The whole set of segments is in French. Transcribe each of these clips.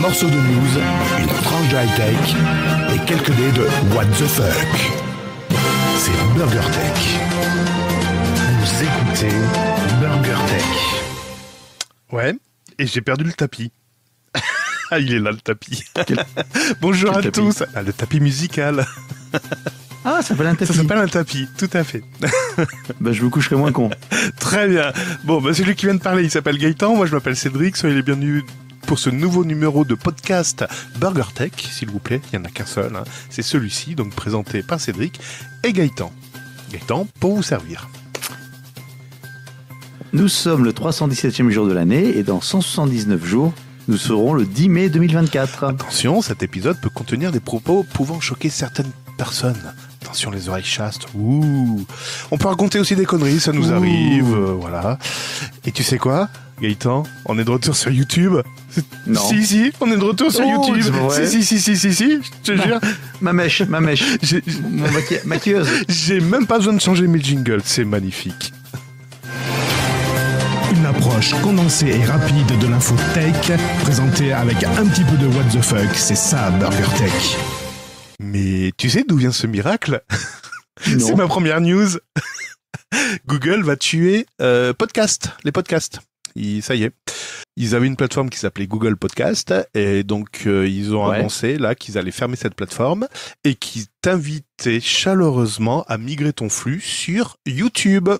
morceau de news, une tranche de high-tech et quelques dés de What the fuck. C'est Burger Tech. Vous écoutez Burger Tech. Ouais, et j'ai perdu le tapis. ah, il est là le tapis. Bonjour à tous. Ah, le tapis musical. Ah, ça s'appelle un tapis. Ça s'appelle un tapis, tout à fait. Ben, je vous coucherai moins con. Très bien. Bon, bah, c'est celui qui vient de parler, il s'appelle Gaëtan. Moi, je m'appelle Cédric. Soyez les bienvenus pour ce nouveau numéro de podcast Burger Tech, s'il vous plaît. Il n'y en a qu'un seul. Hein. C'est celui-ci, donc présenté par Cédric et Gaëtan. Gaëtan, pour vous servir. Nous sommes le 317e jour de l'année et dans 179 jours, nous serons le 10 mai 2024. Attention, cet épisode peut contenir des propos pouvant choquer certaines personnes. Attention les oreilles chastes. Ouh. On peut raconter aussi des conneries, ça nous arrive, euh, voilà. Et tu sais quoi Gaëtan, on est de retour sur YouTube. Si, si, on est de retour sur oh, YouTube. Si, si, si, si, si, si, je te jure. Ma mèche, ma mèche. Mathieu, J'ai même pas besoin de changer mes jingles, c'est magnifique. Une approche condensée et rapide de l'info tech, présentée avec un petit peu de what the fuck, c'est ça Burger Tech. Mais tu sais d'où vient ce miracle C'est ma première news. Google va tuer euh, podcast, les podcasts ça y est. Ils avaient une plateforme qui s'appelait Google Podcast et donc euh, ils ont annoncé là qu'ils allaient fermer cette plateforme et qu'ils t'invitaient chaleureusement à migrer ton flux sur YouTube.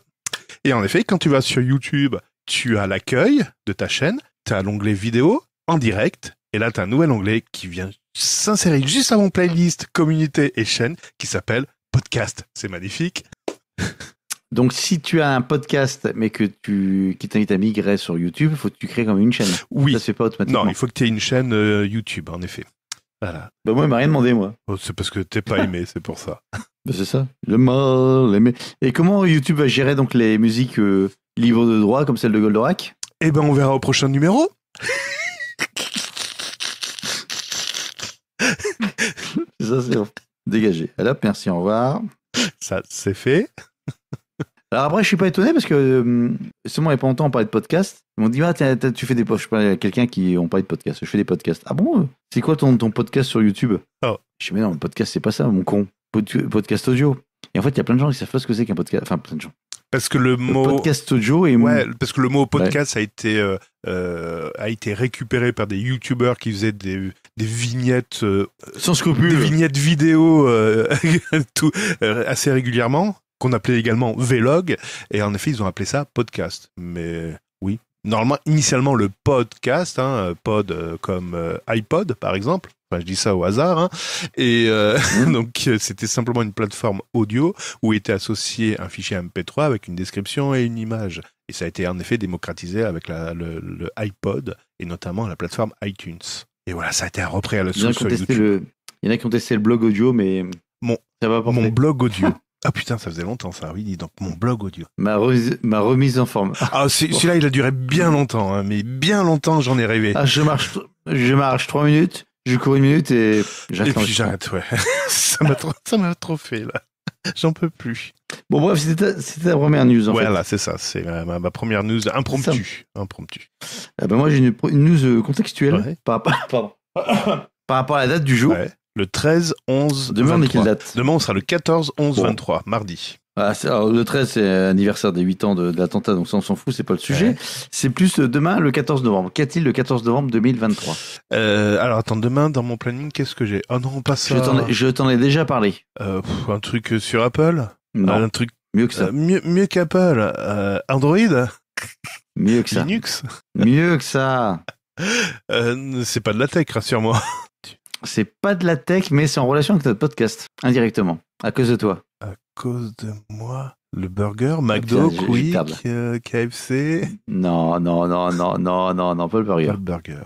Et en effet, quand tu vas sur YouTube, tu as l'accueil de ta chaîne, tu as l'onglet vidéo en direct et là tu as un nouvel onglet qui vient s'insérer juste avant playlist, communauté et chaîne qui s'appelle podcast. C'est magnifique. Donc, si tu as un podcast, mais que tu, qui t'invite à migrer sur YouTube, il faut que tu crées comme une chaîne. Oui. Ça se fait pas automatiquement. Non, il faut que tu aies une chaîne euh, YouTube, en effet. Voilà. Bah, moi, il m'a rien demandé, moi. Oh, c'est parce que t'es pas aimé, c'est pour ça. Bah, c'est ça. Le mal aimé. Et comment YouTube va gérer donc les musiques euh, libres de droit, comme celle de Goldorak Eh ben, on verra au prochain numéro. ça, c'est dégagé. Alors, merci, au revoir. Ça, c'est fait. Alors après, je suis pas étonné parce que euh, justement, il n'y a pas longtemps, on parlait de podcast. Ils m'ont dit ah, tu fais des podcasts. Je à quelqu'un qui on parlait de podcast. Je fais des podcasts. Ah bon euh, C'est quoi ton, ton, podcast sur YouTube oh. Je dis mais non, le podcast, c'est pas ça, mon con. Podcast audio. Et en fait, il y a plein de gens qui savent pas ce que c'est qu'un podcast. Enfin, plein de gens. Parce que le, mot podcast audio et ouais, parce que le mot podcast a été euh, a été récupéré par des YouTubers qui faisaient des, vignettes sans scrupule, des vignettes vidéo assez régulièrement qu'on appelait également Vlog, et en effet, ils ont appelé ça podcast. Mais oui, normalement, initialement, le podcast, hein, pod euh, comme euh, iPod, par exemple, enfin, je dis ça au hasard, hein. et euh, mhm. donc c'était simplement une plateforme audio où était associé un fichier MP3 avec une description et une image. Et ça a été en effet démocratisé avec le, iPod, et notamment la plateforme iTunes. Et voilà, ça a été repris à la source Il y en a qui ont testé le blog audio, mais... bon ça va mon blog audio. Ah putain, ça faisait longtemps ça, oui, donc, mon blog audio. Ma, remise, en forme. Ah, celui-là, il a duré bien longtemps, hein, mais bien longtemps, j'en ai rêvé. Ah, je marche, je marche trois minutes, je cours une minute et j'arrête. Et puis j'arrête, ouais. ça m'a trop, fait, là. J'en peux plus. Bon, bref, c'était ta, première news, en fait. Voilà, c'est ça, c'est ma, première news impromptue. impromptu. Ah ben moi, j'ai une, news contextuelle par, par rapport à la date du jour. Ouais le 13, 11, Demain, 23. date Demain, on sera le 14, 11, 23, mardi. Ah, le 13, c'est l'anniversaire des 8 ans de, de l'attentat, donc ça, on s'en fout, c'est pas le sujet. C'est plus euh, demain, le 14 novembre. Qu'a-t-il le 14 novembre 2023 euh, Alors, attends, demain, dans mon planning, qu'est-ce que j'ai Oh non, pas ça. Je t'en ai, déjà parlé. Euh, un truc sur Apple non. Un truc. Mieux que ça. mieux mieux qu'Apple. Android Mieux que ça. Linux Mieux que ça. c'est pas de la tech, rassure-moi c'est pas de la tech, mais c'est en relation avec notre podcast, indirectement, à cause de toi. À cause de moi Le burger ah, McDo, oui euh, KFC Non, non, non, non, non, non, non, pas le burger. Pas le burger.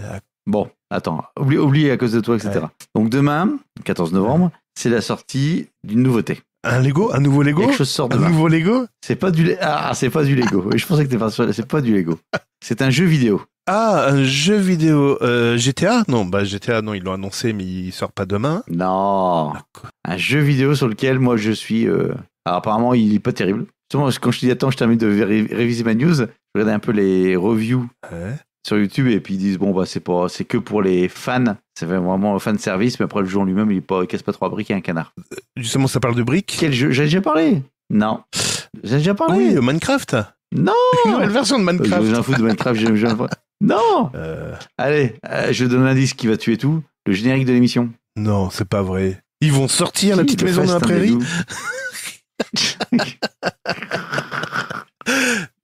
Euh, bon, attends, oublie, oublie à cause de toi, etc. Donc demain, 14 novembre, c'est la sortie d'une nouveauté. Un Lego Un nouveau Lego Quelque chose sort de Un nouveau Lego C'est pas du ah, c'est pas du Lego. je pensais que c'était c'est pas du Lego. C'est un jeu vidéo. Ah, un jeu vidéo euh, GTA Non, bah GTA, non, ils l'ont annoncé, mais il sort pas demain. Non, ah, un jeu vidéo sur lequel moi je suis. Euh, alors, apparemment, il est pas terrible. Justement, quand je dis attends, je termine de réviser ma news, je regarde un peu les reviews sur YouTube et puis ils disent bon bah c'est pas, c'est que pour les fans. C'est vraiment un fan service, mais après le jeu lui-même, il, est pas, casse pas trois briques et un hein, canard. Euh, justement, ça parle de briques. Quel jeu J'ai déjà parlé. Non, j'ai déjà parlé. Oui, Minecraft. Non, nouvelle version de Minecraft. J'ai un de Minecraft. Non euh. Allez, euh, je donne l'indice qui va tuer tout. Le générique de l'émission. Non, c'est pas vrai. Ils vont sortir la petite maison de la prairie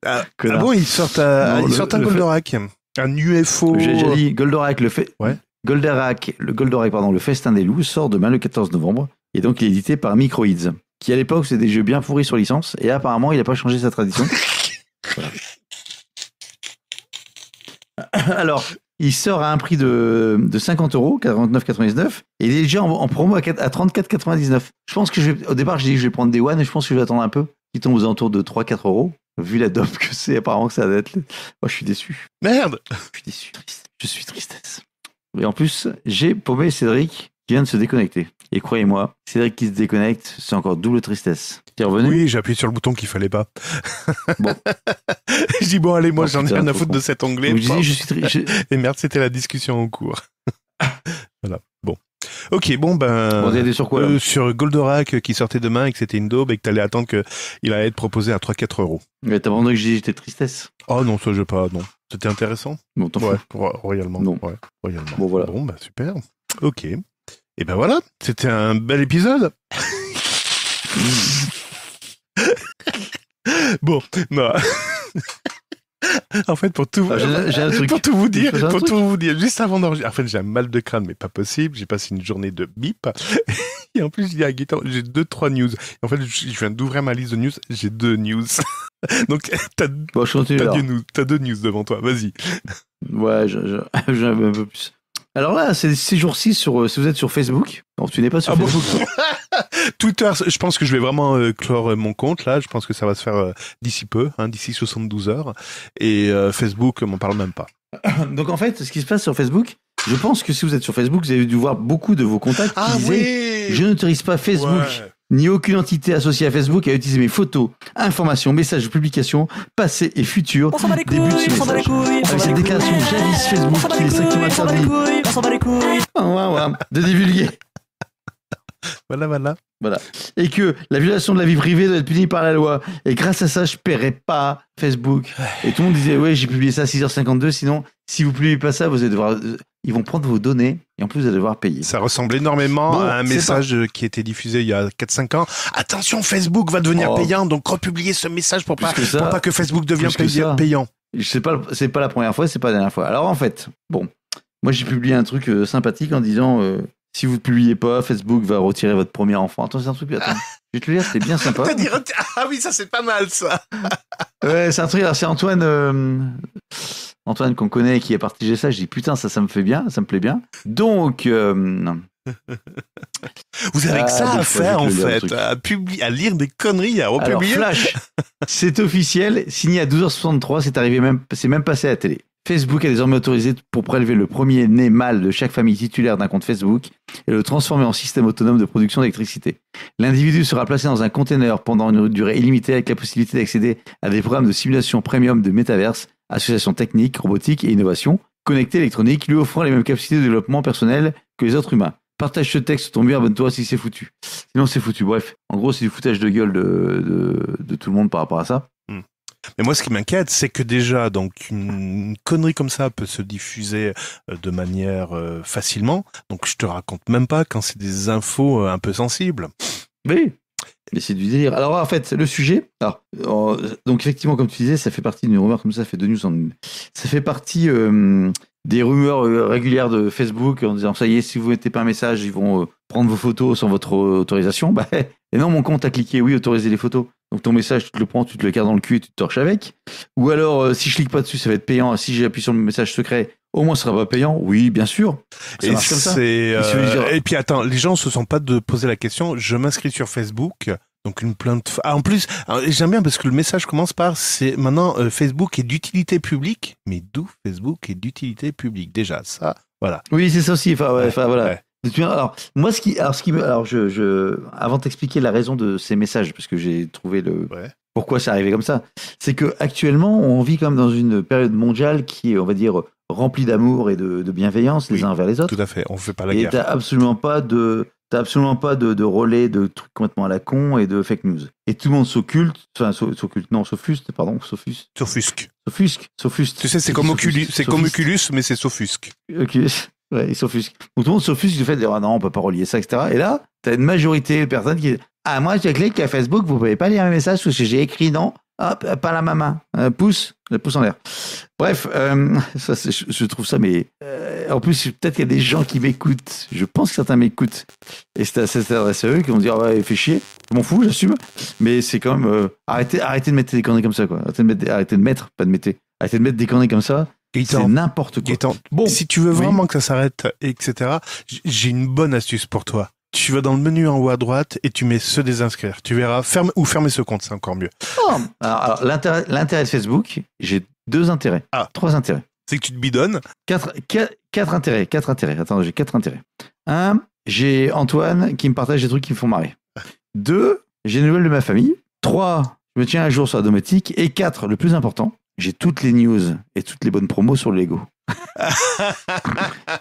ah, ah, bon, ils sortent, un Goldorak. Un UFO. J'ai déjà dit Goldorak, le fait. Goldorak, le Goldorak, le Festin des loups sort demain le 14 novembre et donc il est édité par Microids, qui à l'époque c'était des jeux bien fourris sur licence et apparemment il n'a pas changé sa tradition. Alors, il sort à un prix de, de 50 euros, 49,99, et il est déjà en, promo à, 34,99. Je pense que je vais, au départ, j'ai dit que je vais prendre des One, et je pense que je vais attendre un peu. Il tombe aux alentours de 3-4 euros. Vu la dope que c'est, apparemment que ça va être. Moi, je suis déçu. Merde Je suis déçu. Triste. Je suis tristesse. Et en plus, j'ai paumé Cédric qui vient de se déconnecter. Et croyez-moi, Cédric qui se déconnecte, c'est encore double tristesse. T'es revenu Oui, j'ai appuyé sur le bouton qu'il fallait pas. Bon. je dis bon, allez, moi, j'en ai rien à foutre de cet anglais. Et merde, c'était la discussion en cours. voilà. Bon. Ok, bon ben. On était sur quoi euh, Sur Goldorak euh, qui sortait demain et que c'était une daube et que tu allais attendre qu'il allait être proposé à 3-4 euros. Mais t'as entendu que j'ai j'étais tristesse Oh non, ça je pas, non. C'était intéressant Bon, t'en ouais, royalement. Ouais, royalement. Bon voilà. Bon ben super. Ok. Et ben voilà, c'était un bel épisode. bon, non. Bah. en fait, pour tout, ah, tout vous dire, vous dire, juste avant d'enregistrer, en fait, j'ai un mal de crâne, mais pas possible. J'ai passé une journée de bip. Et en plus, j'ai deux, trois news. en fait, je viens d'ouvrir ma liste de news, j'ai deux news. Donc, t'as deux news devant toi, vas-y. Ouais, j'en veux un peu plus. Alors là, c'est ces jours-ci, sur, euh, si vous êtes sur Facebook, non, tu n'es pas sur ah Facebook. Twitter, je pense que je vais vraiment euh, clore euh, mon compte là. Je pense que ça va se faire d'ici peu, hein, d'ici 72 heures. Et euh, Facebook, m'en parle même pas. Donc en fait, ce qui se passe sur Facebook, je pense que si vous êtes sur Facebook, vous avez dû voir beaucoup de vos contacts ah qui disaient Je n'autorise pas Facebook ni aucune entité associée à Facebook a utilisé mes photos, informations, messages, publications, passées et futures. On s'en Avec cette déclaration Facebook qui est strictement On De divulguer. voilà, voilà. Et que la violation de la vie privée doit être punie par la loi. Et grâce à ça, je paierai pas Facebook. Et tout le monde disait, Oui, j'ai publié ça à 6h52, sinon, si vous publiez pas ça, vous allez devoir, ils vont prendre vos données et en plus, vous allez devoir payer. Ça ressemble énormément à un message qui qui était diffusé il y a 4-5 ans. Attention, Facebook va devenir oh. payant, donc republiez ce message pour pas, pas que Facebook devienne payant. payant. Je sais pas, c'est pas la première fois, c'est pas la dernière fois. Alors en fait, bon, moi j'ai publié un truc euh, sympathique en disant, euh, si vous ne publiez pas, Facebook va retirer votre premier enfant. Attends, c'est un truc. Attends, je vais te le dire, c'est bien sympa. ah oui, ça c'est pas mal ça. ouais, c'est un truc. C'est Antoine, euh, Antoine qu'on connaît qui a partagé ça. Je dis putain, ça, ça me fait bien, ça me plaît bien. Donc. Euh, vous avez que ah, ça à faire en fait, à, lire des conneries, à republier. Alors, Flash, c'est officiel, signé à 12h63, c'est arrivé même, c'est même passé à la télé. Facebook est désormais autorisé pour prélever le premier né mâle de chaque famille titulaire d'un compte Facebook et le transformer en système autonome de production d'électricité. L'individu sera placé dans un container pendant une durée illimitée avec la possibilité d'accéder à des programmes de simulation premium de métaverse, associations techniques, robotiques et innovation, connectés électroniques, lui offrant les mêmes capacités de développement personnel que les autres humains. Partage ce texte tombe ton abonne-toi si c'est foutu. Sinon, c'est foutu. Bref, en gros, c'est du foutage de gueule de, de, de tout le monde par rapport à ça. Mais moi, ce qui m'inquiète, c'est que déjà, donc, une connerie comme ça peut se diffuser euh, de manière euh, facilement. Donc, je te raconte même pas quand c'est des infos euh, un peu sensibles. Oui. Mais c'est du délire. Alors, en fait, le sujet. donc, effectivement, comme tu disais, ça fait partie d'une rumeur comme ça, ça fait deux news en Ça fait partie des rumeurs régulières de Facebook en disant ça y est, si vous mettez pas un message, ils vont prendre vos photos sans votre autorisation. Bah, et non, mon compte a cliqué oui, autoriser les photos. Donc ton message, tu te le prends, tu te le gardes dans le cul et tu te torches avec. Ou alors, euh, si je clique pas dessus, ça va être payant. Si j'appuie sur le message secret, au moins, ça sera pas payant. Oui, bien sûr. Ça et comme ça. Euh, et puis attends, les gens se sont pas de poser la question. Je m'inscris sur Facebook. Donc une plainte. Ah, en plus, hein, j'aime bien parce que le message commence par c'est maintenant euh, Facebook est d'utilité publique. Mais d'où Facebook est d'utilité publique déjà Ça, voilà. Oui, c'est ça aussi. Enfin, voilà. Alors, moi, ce qui. Alors, ce qui alors je, je avant d'expliquer la raison de ces messages, parce que j'ai trouvé le. Pourquoi c'est arrivé comme ça C'est que actuellement, on vit comme dans une période mondiale qui est, on va dire, remplie d'amour et de, bienveillance les uns envers les autres. Tout à fait, on ne fait pas la guerre. Et t'as absolument pas de, t'as absolument pas de, relais de trucs complètement à la con et de fake news. Et tout le monde s'occulte, enfin s'occulte, non, Sophus, pardon, Sophus. S'offusque. S'offusque, Tu sais, c'est comme Oculus, c'est comme mais c'est s'offusque. Oculus ils s'offusquent. tout le monde s'offusque du fait de dire, ah non, on peut pas relier ça, etc. Et là, tu as une majorité de personnes qui disent, ah, moi, j'ai cliqué à Facebook, vous pouvez pas lire un message parce que j'ai écrit non. Hop, pas la maman. un euh, pouce, le pouce en l'air. Bref, euh, ça, je, trouve ça, mais euh, en plus, peut-être qu'il y a des gens qui m'écoutent. Je pense que certains m'écoutent. Et c'est à eux qui vont dire, ah ouais, fait chier. Je m'en fous, j'assume. Mais c'est quand même, arrêtez, arrêtez de mettre des cornets comme ça, quoi. Arrêtez de mettre, pas de mettre. Arrêtez de mettre des conneries comme ça. C'est n'importe quoi. bon, si tu veux vraiment que ça s'arrête, etc., j'ai une bonne astuce pour toi. Tu vas dans le menu en haut à droite et tu mets se désinscrire. Tu verras, ferme ou fermer ce compte, c'est encore mieux. Oh, alors, l'intérêt de Facebook, j'ai deux intérêts. Ah. Trois intérêts. C'est que tu te bidonnes. Quatre, intérêts, quatre intérêts. Attends, j'ai quatre intérêts. Un, j'ai Antoine qui me partage des trucs qui me font marrer. Deux, j'ai des nouvelles de ma famille. Trois, je me tiens à jour sur la domotique. Et quatre, le plus important, j'ai toutes les news et toutes les bonnes promos sur le Lego.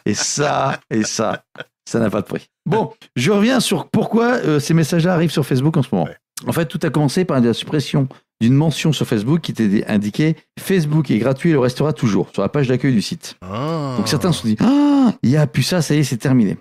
et ça, et ça, ça n'a pas de prix. Bon, je reviens sur pourquoi euh, ces messages-là arrivent sur Facebook en ce moment. En fait, tout a commencé par la suppression d'une mention sur Facebook qui était indiquée Facebook est gratuit et le restera toujours sur la page d'accueil du site. Ah. Donc certains se sont dit Ah, il n'y a plus ça, ça y est, c'est terminé.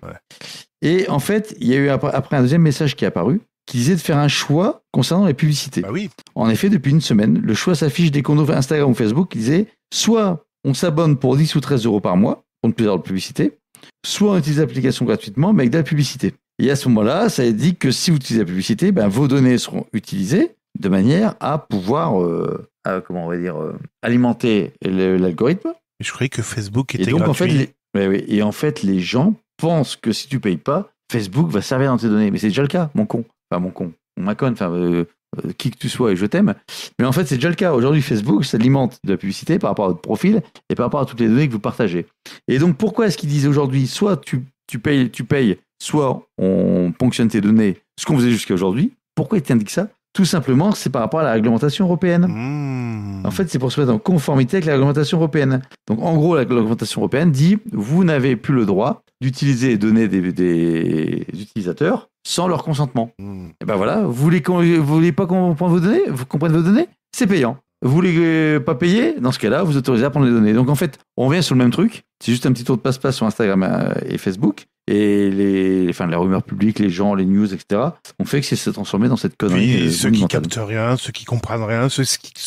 Et en fait, il y a eu après, après un deuxième message qui est apparu disait de faire un choix concernant les publicités. Bah en effet, depuis une semaine, le choix s'affiche des ouvre Instagram ou Facebook qui disait soit on s'abonne pour 10 ou 13 euros par mois pour ne plus avoir de publicité, soit on utilise l'application gratuitement mais avec de la publicité. Et à ce moment-là, ça a dit que si vous utilisez la publicité, ben, vos données seront utilisées de manière à pouvoir, euh, comment on va dire, euh, alimenter l'algorithme. Je croyais que Facebook était En fait, les, et en fait, les gens pensent que si tu ne payes pas, Facebook va servir dans tes données. Mais c'est déjà le cas, mon con mon con, mon macon, enfin, euh, euh, qui que tu sois et je t'aime. Mais en fait, c'est déjà le cas. Aujourd'hui, Facebook s'alimente de la publicité par rapport à votre profil et par rapport à toutes les données que vous partagez. Et donc, pourquoi est-ce qu'ils disent aujourd'hui, soit tu, tu, payes, tu payes, soit on ponctionne tes données, ce qu'on faisait jusqu'à aujourd'hui Pourquoi ils t'indiquent ça tout simplement, c'est par rapport à la réglementation européenne. Hmm. En fait, c'est pour se mettre en conformité avec la réglementation européenne. Donc, en gros, la réglementation européenne dit vous n'avez plus le droit d'utiliser les données des utilisateurs sans leur consentement. Hmm. Et eh ben voilà, vous voulez, voulez pas qu'on vos données Vous comprenez vos données C'est payant. Vous voulez euh, pas payer Dans ce cas-là, vous autorisez à prendre les données. Donc en fait, on revient sur le même truc. C'est juste un petit tour de passe-passe sur Instagram euh, et Facebook. Et les, enfin, la rumeur publique, les gens, les news, etc., ont fait que c'est transformé dans cette connerie. Oui, euh, ceux qui captent rien, ceux qui comprennent rien, ceux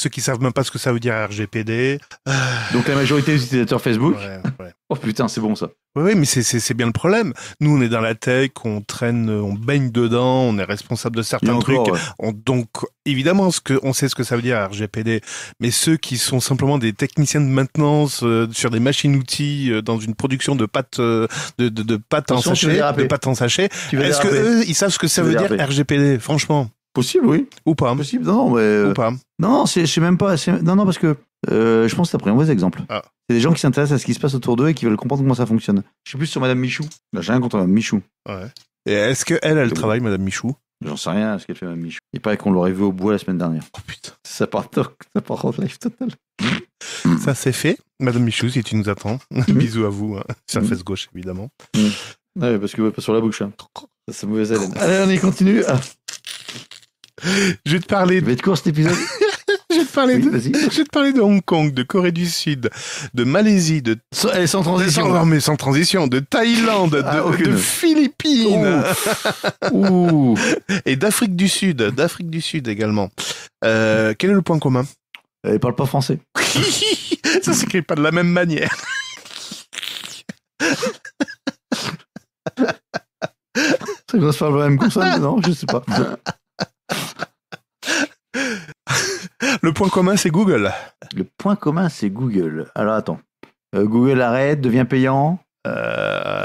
qui, savent même pas ce que ça veut dire RGPD. Donc la majorité des utilisateurs Facebook ouais, Oh putain, c'est bon ça. Oui, mais c'est bien le problème. Nous, on est dans la tech, on traîne, on baigne dedans, on est responsable de certains trucs. donc, évidemment, ce que, on sait ce que ça veut dire RGPD. Mais ceux qui sont simplement des techniciens de maintenance euh, sur des machines-outils euh, dans une production de pâtes, euh, de, de, pâtes en sachet, sachet, est-ce que ils savent ce que ça veut dire RGPD, franchement Possible, oui. Ou pas. Possible, non, mais. Ou pas. Non, je sais même pas. Non, non, parce que euh, je pense que as pris un mauvais exemple. Ah. C'est des gens qui s'intéressent à ce qui se passe autour d'eux et qui veulent comprendre comment ça fonctionne. Je suis plus sur Madame Michou. Bah, j'ai rien contre Madame Michou. Et est-ce que elle, elle travaille, Madame Michou J'en sais rien à ce qu'elle fait, Madame Michou. Il paraît qu'on l'aurait vu au bois la semaine dernière. Oh putain. Ça part, ça en live total. Hmm. Ça c'est fait. Madame Michou, si tu nous attends, hmm. bisous à vous. Hein. Sur la hmm. fesse gauche, évidemment. Ah ouais, parce que pas sur la bouche. Hein. c'est mauvaise haleine. Allez, on y continue. Je vais te parler. je de vais court cet épisode. Je vais, te parler de, Hong Kong, de Corée du Sud, de Malaisie, de sans, transition, non, mais sans transition, de Thaïlande, ah, de, Philippines, et d'Afrique du Sud, d'Afrique du Sud également. Euh, quel est le point commun Ils parlent pas français. Ça s'écrit pas de la même manière. Ça commence se parle la même consonne, non Je sais pas. Le point commun, c'est Google. Le point commun, c'est Google. Alors attends. Euh, Google arrête, devient payant. Euh,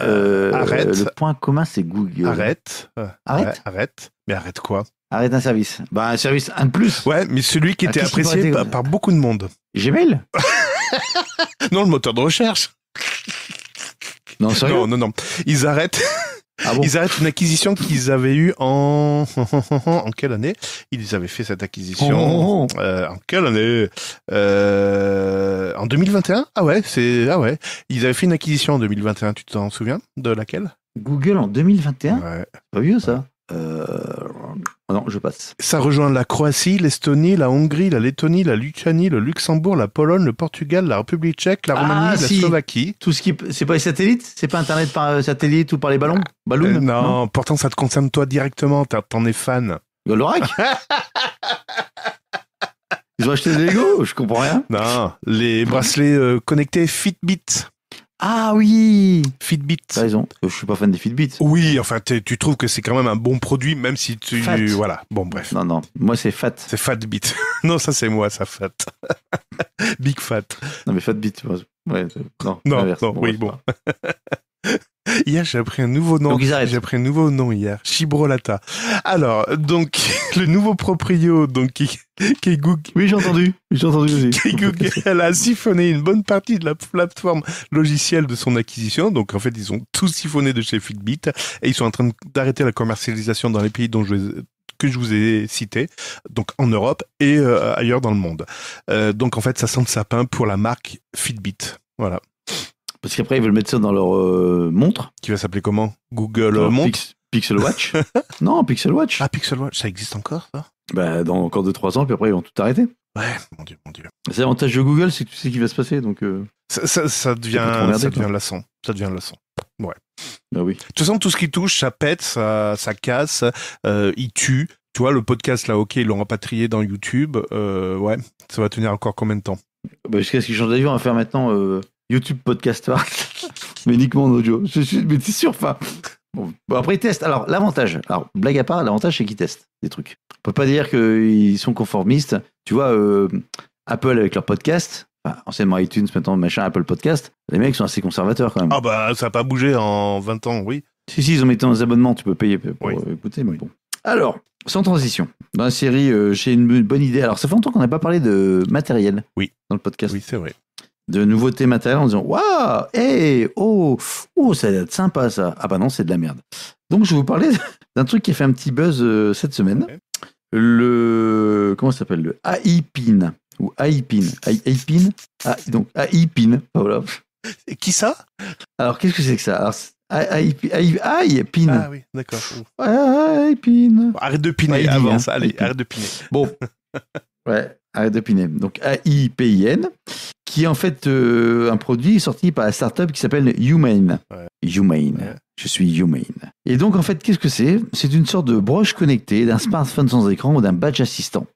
euh, arrête. Le point commun, c'est Google. Arrête. Arrête. Arrête. Mais arrête quoi Arrête un service. Bah, un service, un plus. Ouais, mais celui qui était apprécié par, par beaucoup de monde. Gmail Non, le moteur de recherche. Non, sérieux Non, non, non. Ils arrêtent. Ah ils arrêtent une acquisition qu'ils avaient eue en en quelle année Ils avaient fait cette acquisition oh, oh, oh. Euh, en quelle année euh, En 2021 Ah ouais, c'est ah ouais. Ils avaient fait une acquisition en 2021. Tu t'en souviens de laquelle Google en 2021. Ouais. Pas vieux ça. Euh, non, je passe. Ça rejoint la Croatie, l'Estonie, la Hongrie, la Lettonie, la Lituanie, le Luxembourg, la Pologne, le Portugal, la République tchèque, la ah, Roumanie, la Slovaquie. Tout ce qui. C'est pas les satellites C'est pas Internet par euh, satellite ou par les ballons Ballons euh, non, pourtant ça te concerne toi directement, t'en es fan. L'oracle Ils ont acheté des Lego, je comprends rien. Non, les bracelets connectés Fitbit. Ah oui Fitbit. T'as raison, euh, je suis pas fan des Fitbit. Oui, enfin tu trouves que c'est quand même un bon produit, même si tu... Voilà, bon bref. Non, non, moi c'est Fat. C'est Fatbit. non, ça c'est moi, ça Fat. Big Fat. Non mais Fatbit, ouais, non, non, non oui, bon. Hier, j'ai appris un nouveau nom. J'ai appris un nouveau nom hier. Chibrolata. Alors, donc, le nouveau proprio, donc, qui, Oui, j'ai entendu. J'ai entendu elle a siphonné une bonne partie de la plateforme logicielle de son acquisition. Donc, en fait, ils ont tout siphonné de chez Fitbit et ils sont en train d'arrêter la commercialisation dans les pays dont je que je vous ai cité, donc en Europe et euh, ailleurs dans le monde. Euh, donc en fait, ça sent le sapin pour la marque Fitbit. Voilà. Parce qu'après, ils veulent mettre ça dans leur euh, montre. Qui va s'appeler comment Google Montre Pixel Watch Non, Pixel Watch. Ah, Pixel Watch, ça existe encore, ça bah, Dans encore 2-3 ans, puis après, ils vont tout arrêter. Ouais, mon Dieu, mon Dieu. C'est l'avantage de Google, c'est que tu sais ce qui va se passer. donc... Euh, ça, devient, ça devient lassant. Ça devient lassant. Ouais. Bah oui. De toute façon, tout ce qui touche, ça pète, ça, casse, euh, il tue. Tu vois, le podcast, là, ok, ils l'ont rapatrié dans YouTube. ouais, ça va tenir encore combien de temps bah, Jusqu'à ce qu'ils changent d'avis, on va faire maintenant YouTube Podcast, mais uniquement en audio. Je, suis mais t'es sûr, enfin. Bon, après, ils testent. Alors, l'avantage, alors, blague à part, l'avantage, c'est qu'ils testent des trucs. On peut pas dire qu'ils sont conformistes. Tu vois, euh, Apple avec leur podcast, enfin, anciennement iTunes, maintenant machin, Apple Podcast, les mecs sont assez conservateurs quand même. Ah, bah, ça n'a pas bougé en 20 ans, oui. Si, si, ils ont mis dans les abonnements, tu peux payer pour euh, écouter, bon. Alors, sans transition, dans la série, euh, j'ai une bonne idée. Alors, ça fait longtemps qu'on n'a pas parlé de matériel oui. dans le podcast. Oui, c'est vrai de nouveautés matérielles en disant Waouh, hey, oh, oh, ça a être sympa ça. Ah bah non, c'est de la merde. Donc je vais vous parler d'un truc qui a fait un petit buzz euh, cette semaine. Le. Comment ça s'appelle Le Pin Ou AIPIN. AIPIN ah, Donc AIPIN. Ah, voilà. Qui ça Alors qu'est-ce que c'est que ça Alors, pin. Ah oui, d'accord. Aïe, pin. Arrête de piner avance avant hein. allez, arrête de piner. Bon. ouais. A Donc A-I-P-I-N, qui est en fait euh, un produit sorti par la startup qui s'appelle Humane. Humain, Je suis Humane. Et donc, en fait, qu'est-ce que c'est C'est une sorte de broche connectée d'un smartphone sans écran ou d'un badge assistant.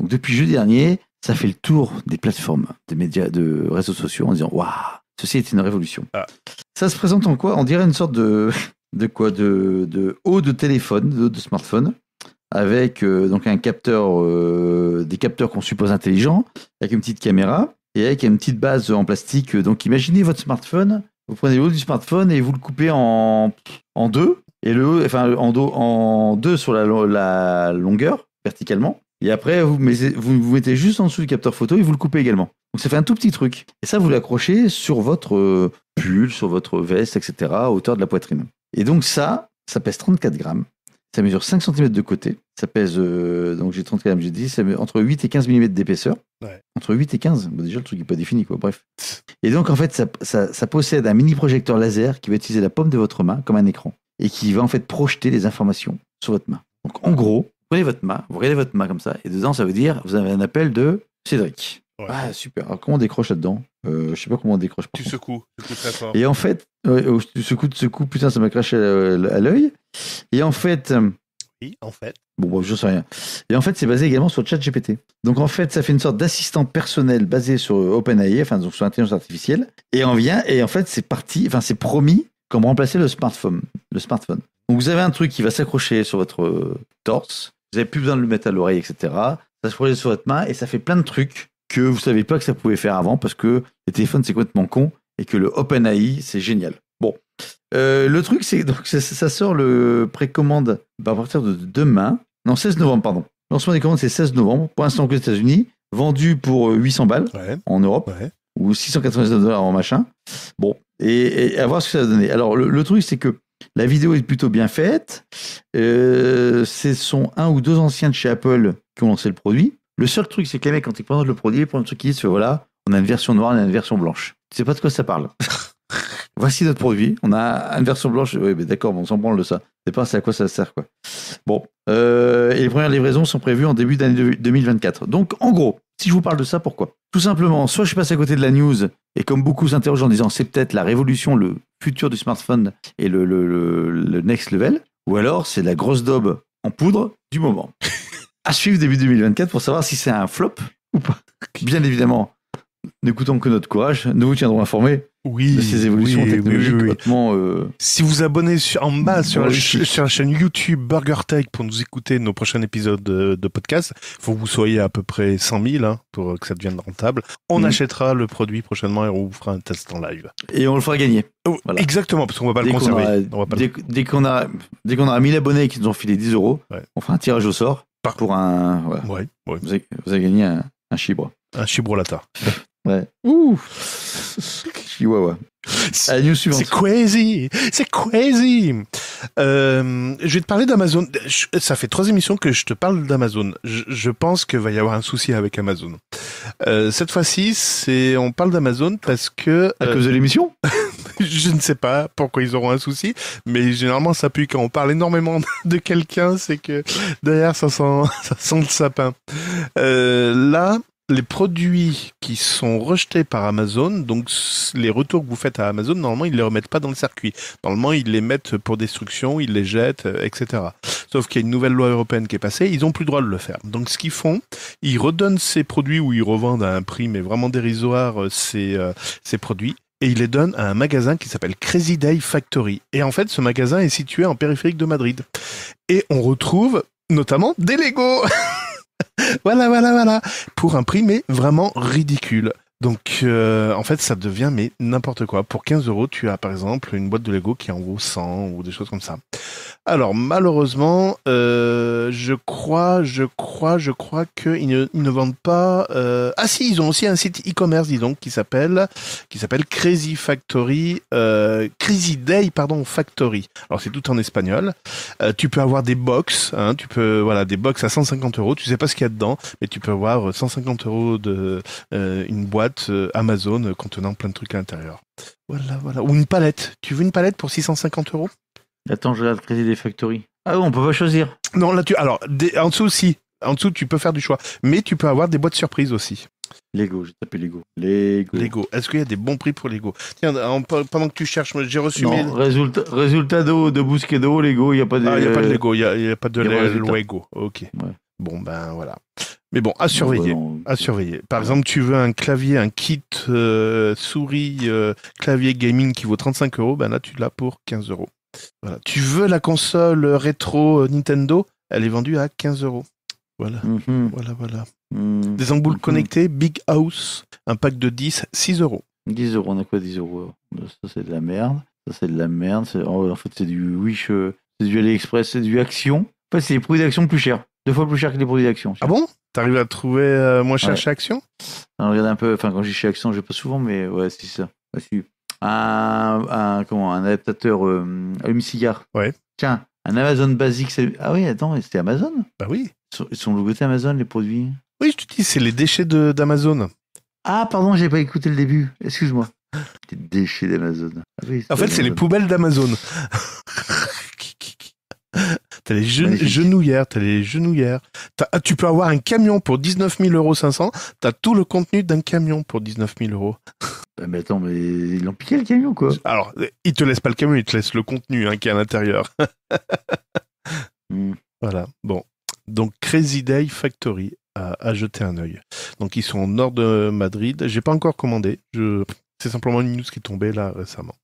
Donc, depuis jeudi dernier, ça fait le tour des plateformes, des médias, de réseaux sociaux en disant Waouh, ceci est une révolution. Ah. Ça se présente en quoi On dirait une sorte de. De quoi de, de haut de téléphone, de, de smartphone, avec euh, donc un capteur, euh, des capteurs qu'on suppose intelligents, avec une petite caméra et avec une petite base en plastique. Donc imaginez votre smartphone, vous prenez le haut du smartphone et vous le coupez en, en deux, et le enfin en, en deux sur la, longueur, verticalement. Et après, vous, vous, mettez juste en dessous du capteur photo et vous le coupez également. Donc ça fait un tout petit truc. Et ça, vous l'accrochez sur votre euh, pull, sur votre veste, etc., à hauteur de la poitrine. Et donc ça, ça pèse 34 grammes. Ça mesure 5 cm de côté. Ça pèse, euh, donc j'ai 30 grammes, j'ai dit, ça entre 8 et 15 mm d'épaisseur. Entre 8 et 15. Bah, déjà, le truc n'est pas défini, quoi. Bref. Et donc, en fait, ça, possède un mini projecteur laser qui va utiliser la paume de votre main comme un écran et qui va en fait projeter les informations sur votre main. Donc, en gros, vous prenez votre main, vous regardez votre main comme ça, et dedans, ça veut dire vous avez un appel de Cédric. Ah, super. Alors, comment on décroche là-dedans euh, je sais pas comment on décroche. Tu secoues, tu secoues très fort. Et en fait, oh, tu secoues, tu secoues, putain, ça m'a craché euh, à, l'œil. Et en fait. Euh, oui, en fait. Bon, je sais rien. Et en fait, c'est basé également sur ChatGPT. Donc en fait, ça fait une sorte d'assistant personnel basé sur euh, OpenAI, enfin, donc sur l'intelligence artificielle. Et on vient, et en fait, c'est parti, enfin, c'est promis comme remplacer le smartphone. Le smartphone. Donc vous avez un truc qui va s'accrocher sur votre torse, vous n'avez plus besoin de le mettre à l'oreille, etc. Ça se projette sur votre main et ça fait plein de trucs que vous savez pas que ça pouvait faire avant parce que les téléphones c'est complètement con et que le OpenAI c'est génial. Bon, euh, le truc c'est donc ça, sort le précommande bah, à partir de demain, non 16 novembre pardon. Lancement des commandes c'est 16 novembre. Pour l'instant aux États-Unis, vendu pour 800 euh, balles en Europe ou 699 dollars en machin. Bon et, à voir ce que ça va donner. Alors le, truc c'est que la vidéo est plutôt bien faite. Euh, ce sont un ou deux anciens de chez Apple qui ont lancé le produit. Le seul truc, c'est que les quand il prend le produit, pour le truc, qui dit voilà, on a une version noire et une version blanche. Tu sais pas de quoi ça parle. Voici notre produit. On a une version blanche. Oui, mais d'accord, on s'en branle de ça. C'est pas à quoi ça sert, quoi. Bon. Euh, et les premières livraisons sont prévues en début d'année 2024. Donc, en gros, si je vous parle de ça, pourquoi Tout simplement, soit je suis à côté de la news, et comme beaucoup s'interrogent en disant c'est peut-être la révolution, le futur du smartphone et le, le next level, ou alors c'est la grosse daube en poudre du moment. à suivre début 2024 pour savoir si c'est un flop ou pas. Bien évidemment, n'écoutons que notre courage. Nous vous tiendrons informés de ces évolutions technologiques. Euh, si vous abonnez en bas sur, la, chaîne YouTube Burger Tech pour nous écouter nos prochains épisodes de, podcast, il faut que vous soyez à peu près 100 000 hein, pour que ça devienne rentable. On mm. achètera le produit prochainement et on vous fera un test en live. Et on le fera gagner. Oh, exactement, parce qu'on ne va pas le conserver. dès, qu'on a, dès qu'on aura 1000 abonnés qui nous ont filé 10 euros, on fera un tirage au sort. Par un. Ouais, Vous, avez, gagné un, un chibre. Un ouais. Ouh Chihuahua. C'est crazy C'est crazy euh, Je vais te parler d'Amazon. Ça fait trois émissions que je te parle d'Amazon. Je, pense qu'il va y avoir un souci avec Amazon. Euh, cette fois-ci, c'est on parle d'Amazon parce que... À euh, cause de l'émission je ne sais pas pourquoi ils auront un souci, mais généralement ça pue quand on parle énormément de quelqu'un, c'est que derrière ça sent, ça sent le sapin. Euh, là, les produits qui sont rejetés par Amazon, donc les retours que vous faites à Amazon, normalement, ils ne les remettent pas dans le circuit. Normalement, ils les mettent pour destruction, ils les jettent, euh, etc. Sauf qu'il y a une nouvelle loi européenne qui est passée, ils ont plus le droit de le faire. Donc ce qu'ils font, ils redonnent ces produits ou ils revendent à un prix, mais vraiment dérisoire, euh, ces, ces produits, et il les donne à un magasin qui s'appelle Crazy Day Factory. Et en fait, ce magasin est situé en périphérique de Madrid. Et on retrouve notamment des Lego. voilà, voilà, voilà. Pour un prix, mais vraiment ridicule. Donc, euh, en fait, ça devient mais n'importe quoi. Pour 15 euros, tu as par exemple une boîte de Lego qui en vaut 100 ou des choses comme ça. Alors, malheureusement, euh, je crois, je crois, je crois qu'ils ne, ne vendent pas. Euh... Ah si, ils ont aussi un site e-commerce, dis donc, qui s'appelle, qui s'appelle Crazy Factory, euh, Crazy Day, pardon, Factory. Alors, c'est tout en espagnol. tu peux avoir des box, hein, tu peux, voilà, des box à 150 euros. Tu sais pas ce qu'il y a dedans, mais tu peux avoir 150 euros de une boîte euh, Amazon euh, contenant plein de trucs à l'intérieur. Voilà, voilà. Ou une palette. Tu veux une palette pour 650 euros Attends, je vais le des factories. Ah oui, on peut pas choisir. Non, là tu. Alors, en dessous aussi. En dessous, tu peux faire du choix. Mais tu peux avoir des boîtes surprises aussi. Lego, j'ai tapé Lego. Lego. Lego. Est-ce qu'il y a des bons prix pour Lego Tiens, pendant que tu cherches, j'ai reçu. Non, résultat, résultat de, de d'eau, Lego, il n'y a pas de. Ah, il a pas de Lego, il n'y a, pas de Lego. Ok. Bon, ben voilà. Mais bon, à surveiller. Bah à surveiller. Par exemple, tu veux un clavier, un kit euh, souris euh, clavier gaming qui vaut 35 euros, ben là tu l'as pour 15 euros. Tu veux la console rétro euh, Nintendo, elle est vendue à 15 euros. Voilà, mhm. voilà, voilà. Mhm. Des emboules Connectés, mhm. connectées, Big House, un pack de 10, 6 euros. 10 euros, on a quoi 10 euros Ça c'est de la merde. Ça c'est de la merde. En fait, c'est du Wish, c'est du AliExpress, c'est du Action. Enfin, c'est les prix d'Action plus chers. Deux fois plus cher que les produits d'Action. Ah bon T'arrives à trouver euh, moins cher chez Action Alors, ah, Regarde un peu, enfin quand j'ai chez Action, je vais pas souvent, mais ouais, c'est ça. Un, comment, un adaptateur à euh, cigare Ouais. Tiens, un Amazon Basics. Ah oui, attends, c'était Amazon Bah oui. Ils sont, le logotés Amazon, les produits. Oui, je te dis, c'est les déchets d'Amazon. Ah, pardon, j'ai pas écouté le début. Excuse-moi. Les déchets d'Amazon. Ah en fait, c'est les poubelles d'Amazon. t'as les genouillères, t'as les ah, genouillères. tu peux avoir un camion pour 19 000 euros 500, t'as tout le contenu d'un camion pour 19 000 euros. Ah, mais attends, mais ils l'ont piqué le camion quoi. Alors, ils te laissent pas le camion, ils te laissent le contenu hein, qui est à l'intérieur. Hmm. Voilà, bon. Donc Crazy Day Factory a jeté un œil. Donc ils sont au nord de Madrid. J'ai pas encore commandé. Je... C'est simplement une news qui est tombée là récemment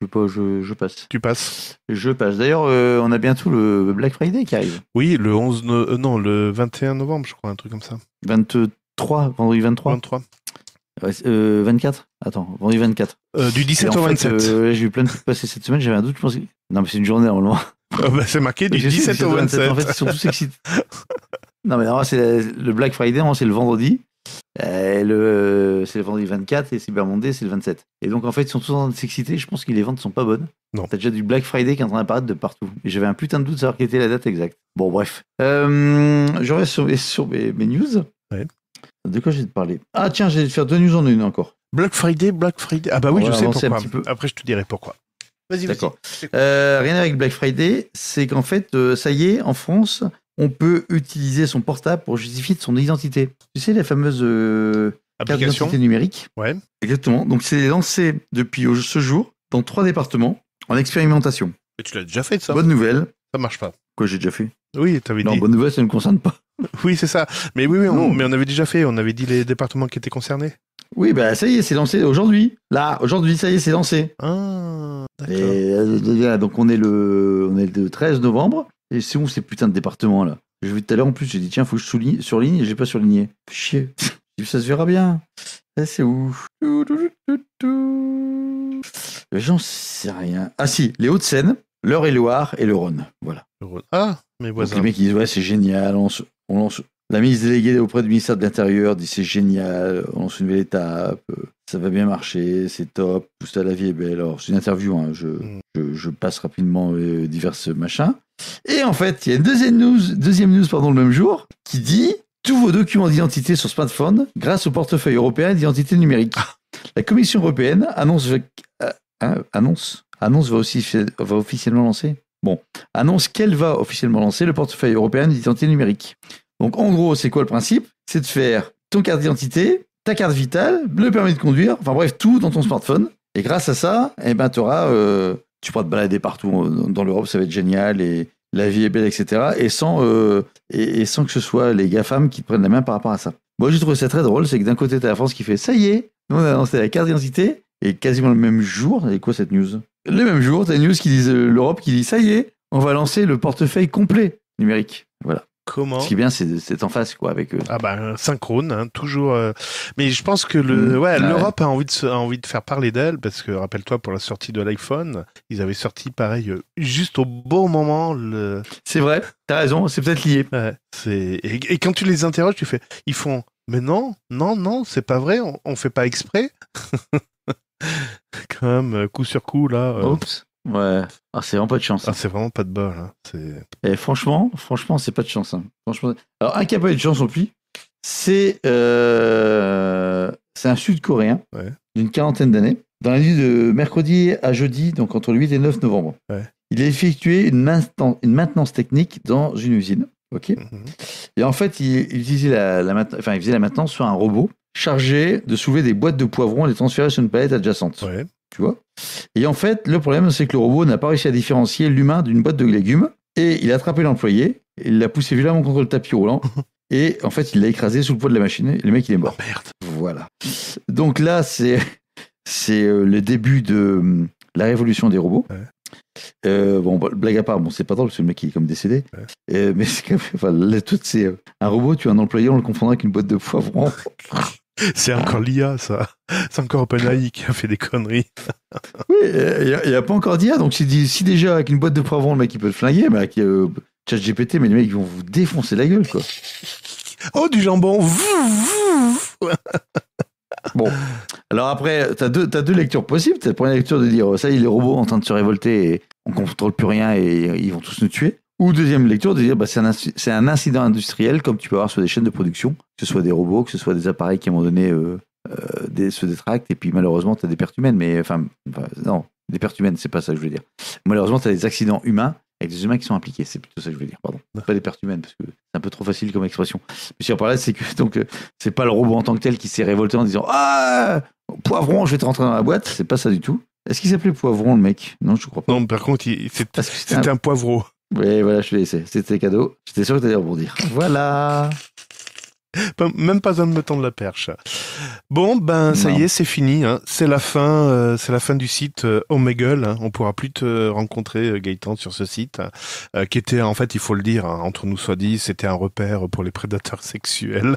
je, pas, je, passe. Tu passes. Je passe. D'ailleurs, euh, on a bientôt le Black Friday qui arrive. Oui, le 11 euh, non, le 21 novembre, je crois, un truc comme ça. 23, vendredi 23. 23. 24 Attends, vendredi 24. Euh, du 17 au 27. j'ai eu plein de trucs passés cette semaine, j'avais un doute, je pensais. Non, mais c'est une journée en loin. Ah, bah, c'est marqué du 17, au 27. En fait, ils sont tous excités. non, mais le Black Friday, c'est le vendredi. Eh, le, euh, c'est le vendredi 24 et Cyber Monday, c'est le 27. Et donc, en fait, ils sont tous en train de s'exciter. Je pense que les ventes sont pas bonnes. Non. T'as déjà du Black Friday qui est en train d'apparaître de partout. Et j'avais un putain de doute de savoir quelle était la date exacte. Bon, bref. Euh, je reviens sur, mes, news. Ouais. De quoi j'ai te parler Ah, tiens, j'ai te faire deux news en une encore. Black Friday, Black Friday. Ah, bah oui, je sais pourquoi. Un petit peu. Après, je te dirai pourquoi. Vas-y, vas-y. D'accord. Euh, rien avec Black Friday, c'est qu'en fait, ça y est, en France, on peut utiliser son portable pour justifier de son identité. Tu sais, la fameuse euh, carte d'identité numérique. Ouais. Exactement. Donc, c'est lancé depuis ce jour dans trois départements en expérimentation. Mais tu l'as déjà fait, ça Bonne nouvelle. Ça marche pas. Quoi, j'ai déjà fait Oui, avais dit. Non, bonne nouvelle, ça ne me concerne pas. Oui, c'est ça. Mais oui, on, mais on avait déjà fait. On avait dit les départements qui étaient concernés. Oui, bah ça y est, c'est lancé aujourd'hui. Là, aujourd'hui, ça y est, c'est lancé. Ah, euh, donc on est le, on est le 13 novembre. Et c'est où ces putains de départements là Je vais tout à l'heure en plus, j'ai dit tiens, faut que je souligne, surligne et j'ai pas surligné. Chier. Ça se verra bien. Eh, c'est où J'en sais rien. Ah si, les Hauts-de-Seine, l'Eure-et-Loire et le Rhône. Voilà. Ah, mes voisins. les mecs ils disent ouais, c'est génial, on, on lance. La ministre déléguée auprès du ministère de l'Intérieur dit c'est génial, on lance une nouvelle étape, ça va bien marcher, c'est top, tout ça, la vie est belle. Alors, c'est une interview, hein, mm. je, je, passe rapidement euh, diverses machins. Et en fait, il y a une deuxième news, deuxième news pendant le même jour qui dit tous vos documents d'identité sur smartphone grâce au portefeuille européen d'identité numérique. Ah. La Commission européenne annonce, euh, hein, annonce, annonce va, aussi, va officiellement lancer. Bon, annonce qu'elle va officiellement lancer le portefeuille européen d'identité numérique. Donc en gros, c'est quoi le principe C'est de faire ton carte d'identité, ta carte vitale, le permis de conduire, enfin bref, tout dans ton smartphone. Et grâce à ça, eh ben, tu auras euh, tu pourras te balader partout dans l'Europe, ça va être génial et la vie est belle, etc. Et sans, euh, et, sans que ce soit les GAFAM qui te prennent la main par rapport à ça. Moi, j'ai trouvé ça très drôle, c'est que d'un côté, tu as la France qui fait ça y est, nous on a lancé la carte d'identité, et quasiment le même jour, et quoi cette news Le même jour, tu as une news qui dit euh, l'Europe qui dit ça y est, on va lancer le portefeuille complet numérique. Voilà comment. Ce qui est bien, c'est en face, quoi, avec eux. Ah bah, synchrone, hein, toujours. Euh, mais je pense que le, mm. ah l'Europe a envie de envie de faire parler d'elle parce que rappelle-toi pour la sortie de l'iPhone, ils avaient sorti pareil euh, juste au bon moment. C'est vrai, t'as raison, c'est peut-être lié. et, quand tu les interroges, tu fais, ils font, mais non, non, non, c'est pas vrai, on, fait pas exprès. Quand même, euh, coup sur coup là. Oups. Ouais. Ah, c'est vraiment pas de chance. Ah, c'est vraiment pas de bol. Et hein. eh, franchement, franchement, c'est pas de chance. Hein. Franchement... Alors, un qui a pas eu de chance au plus, c'est, euh, c'est un Sud-Coréen d'une quarantaine d'années, dans la nuit de mercredi à jeudi, donc entre le 8 et le 9 novembre. Il a effectué une, une maintenance technique dans une usine. Ok. Mm-hmm. Et en fait, il, la, il faisait la maintenance sur un robot chargé de soulever des boîtes de poivrons et les transférer sur une palette adjacente tu vois. Et en fait, le problème, c'est que le robot n'a pas réussi à différencier l'humain d'une boîte de légumes. Et il a attrapé l'employé, il l'a poussé violemment contre le tapis roulant. et en fait, il l'a écrasé sous le poids de la machine. Et le mec, il est mort. Oh merde. Voilà. Donc là, c'est c'est euh, le début de hum, la révolution des robots. Euh, bon, blague à part, bon, c'est pas drôle parce que le mec qui est comme décédé. Euh, mais c'est enfin, tout, c'est un robot, tu as un employé, on le confondra avec une boîte de poivrons. C'est encore l'IA, ça. C'est encore OpenAI qui a fait des conneries. oui, il n'y a, pas encore d'IA. Donc, si, déjà, avec une boîte de poivrons, le mec, il peut te flinguer, mais avec euh, ChatGPT, mais les mecs, ils vont vous défoncer la gueule, quoi. oh, du jambon Bon. Alors après, tu as deux, deux lectures possibles. As la première lecture de dire, ça y est, les robots en train de se révolter et on contrôle plus rien et ils vont tous nous tuer. Ou deuxième lecture, de dire bah, c'est un, incident industriel comme tu peux avoir sur des chaînes de production, que ce soit des robots, que ce soit des appareils qui à un moment donné euh, euh, des, se détractent, et puis malheureusement tu as des pertes humaines, mais enfin, non, des pertes humaines, c'est pas ça que je veux dire. Malheureusement tu as des accidents humains avec des humains qui sont impliqués, c'est plutôt ça que je veux dire, pardon. Pas des pertes humaines, parce que c'est un peu trop facile comme expression. Mais si on parle c'est que donc euh, c'est pas le robot en tant que tel qui s'est révolté en disant Ah Poivron, je vais te rentrer dans la boîte, c'est pas ça du tout. Est-ce qu'il s'appelait Poivron, le mec Non, je crois pas. Non, par contre, c'était un... un... Oui, voilà, je l'ai laissé. C'était cadeau. J'étais sûr que t'allais rebondir. Voilà. Même pas besoin de me tendre la perche. Bon, ben ça y est, c'est fini. Hein. C'est la fin. Euh, c'est la fin du site euh, Omegle. Hein. On pourra plus te rencontrer euh, Gaëtan sur ce site, qui était en fait, il faut le dire, hein, entre nous soit dit, c'était un repère pour les prédateurs sexuels.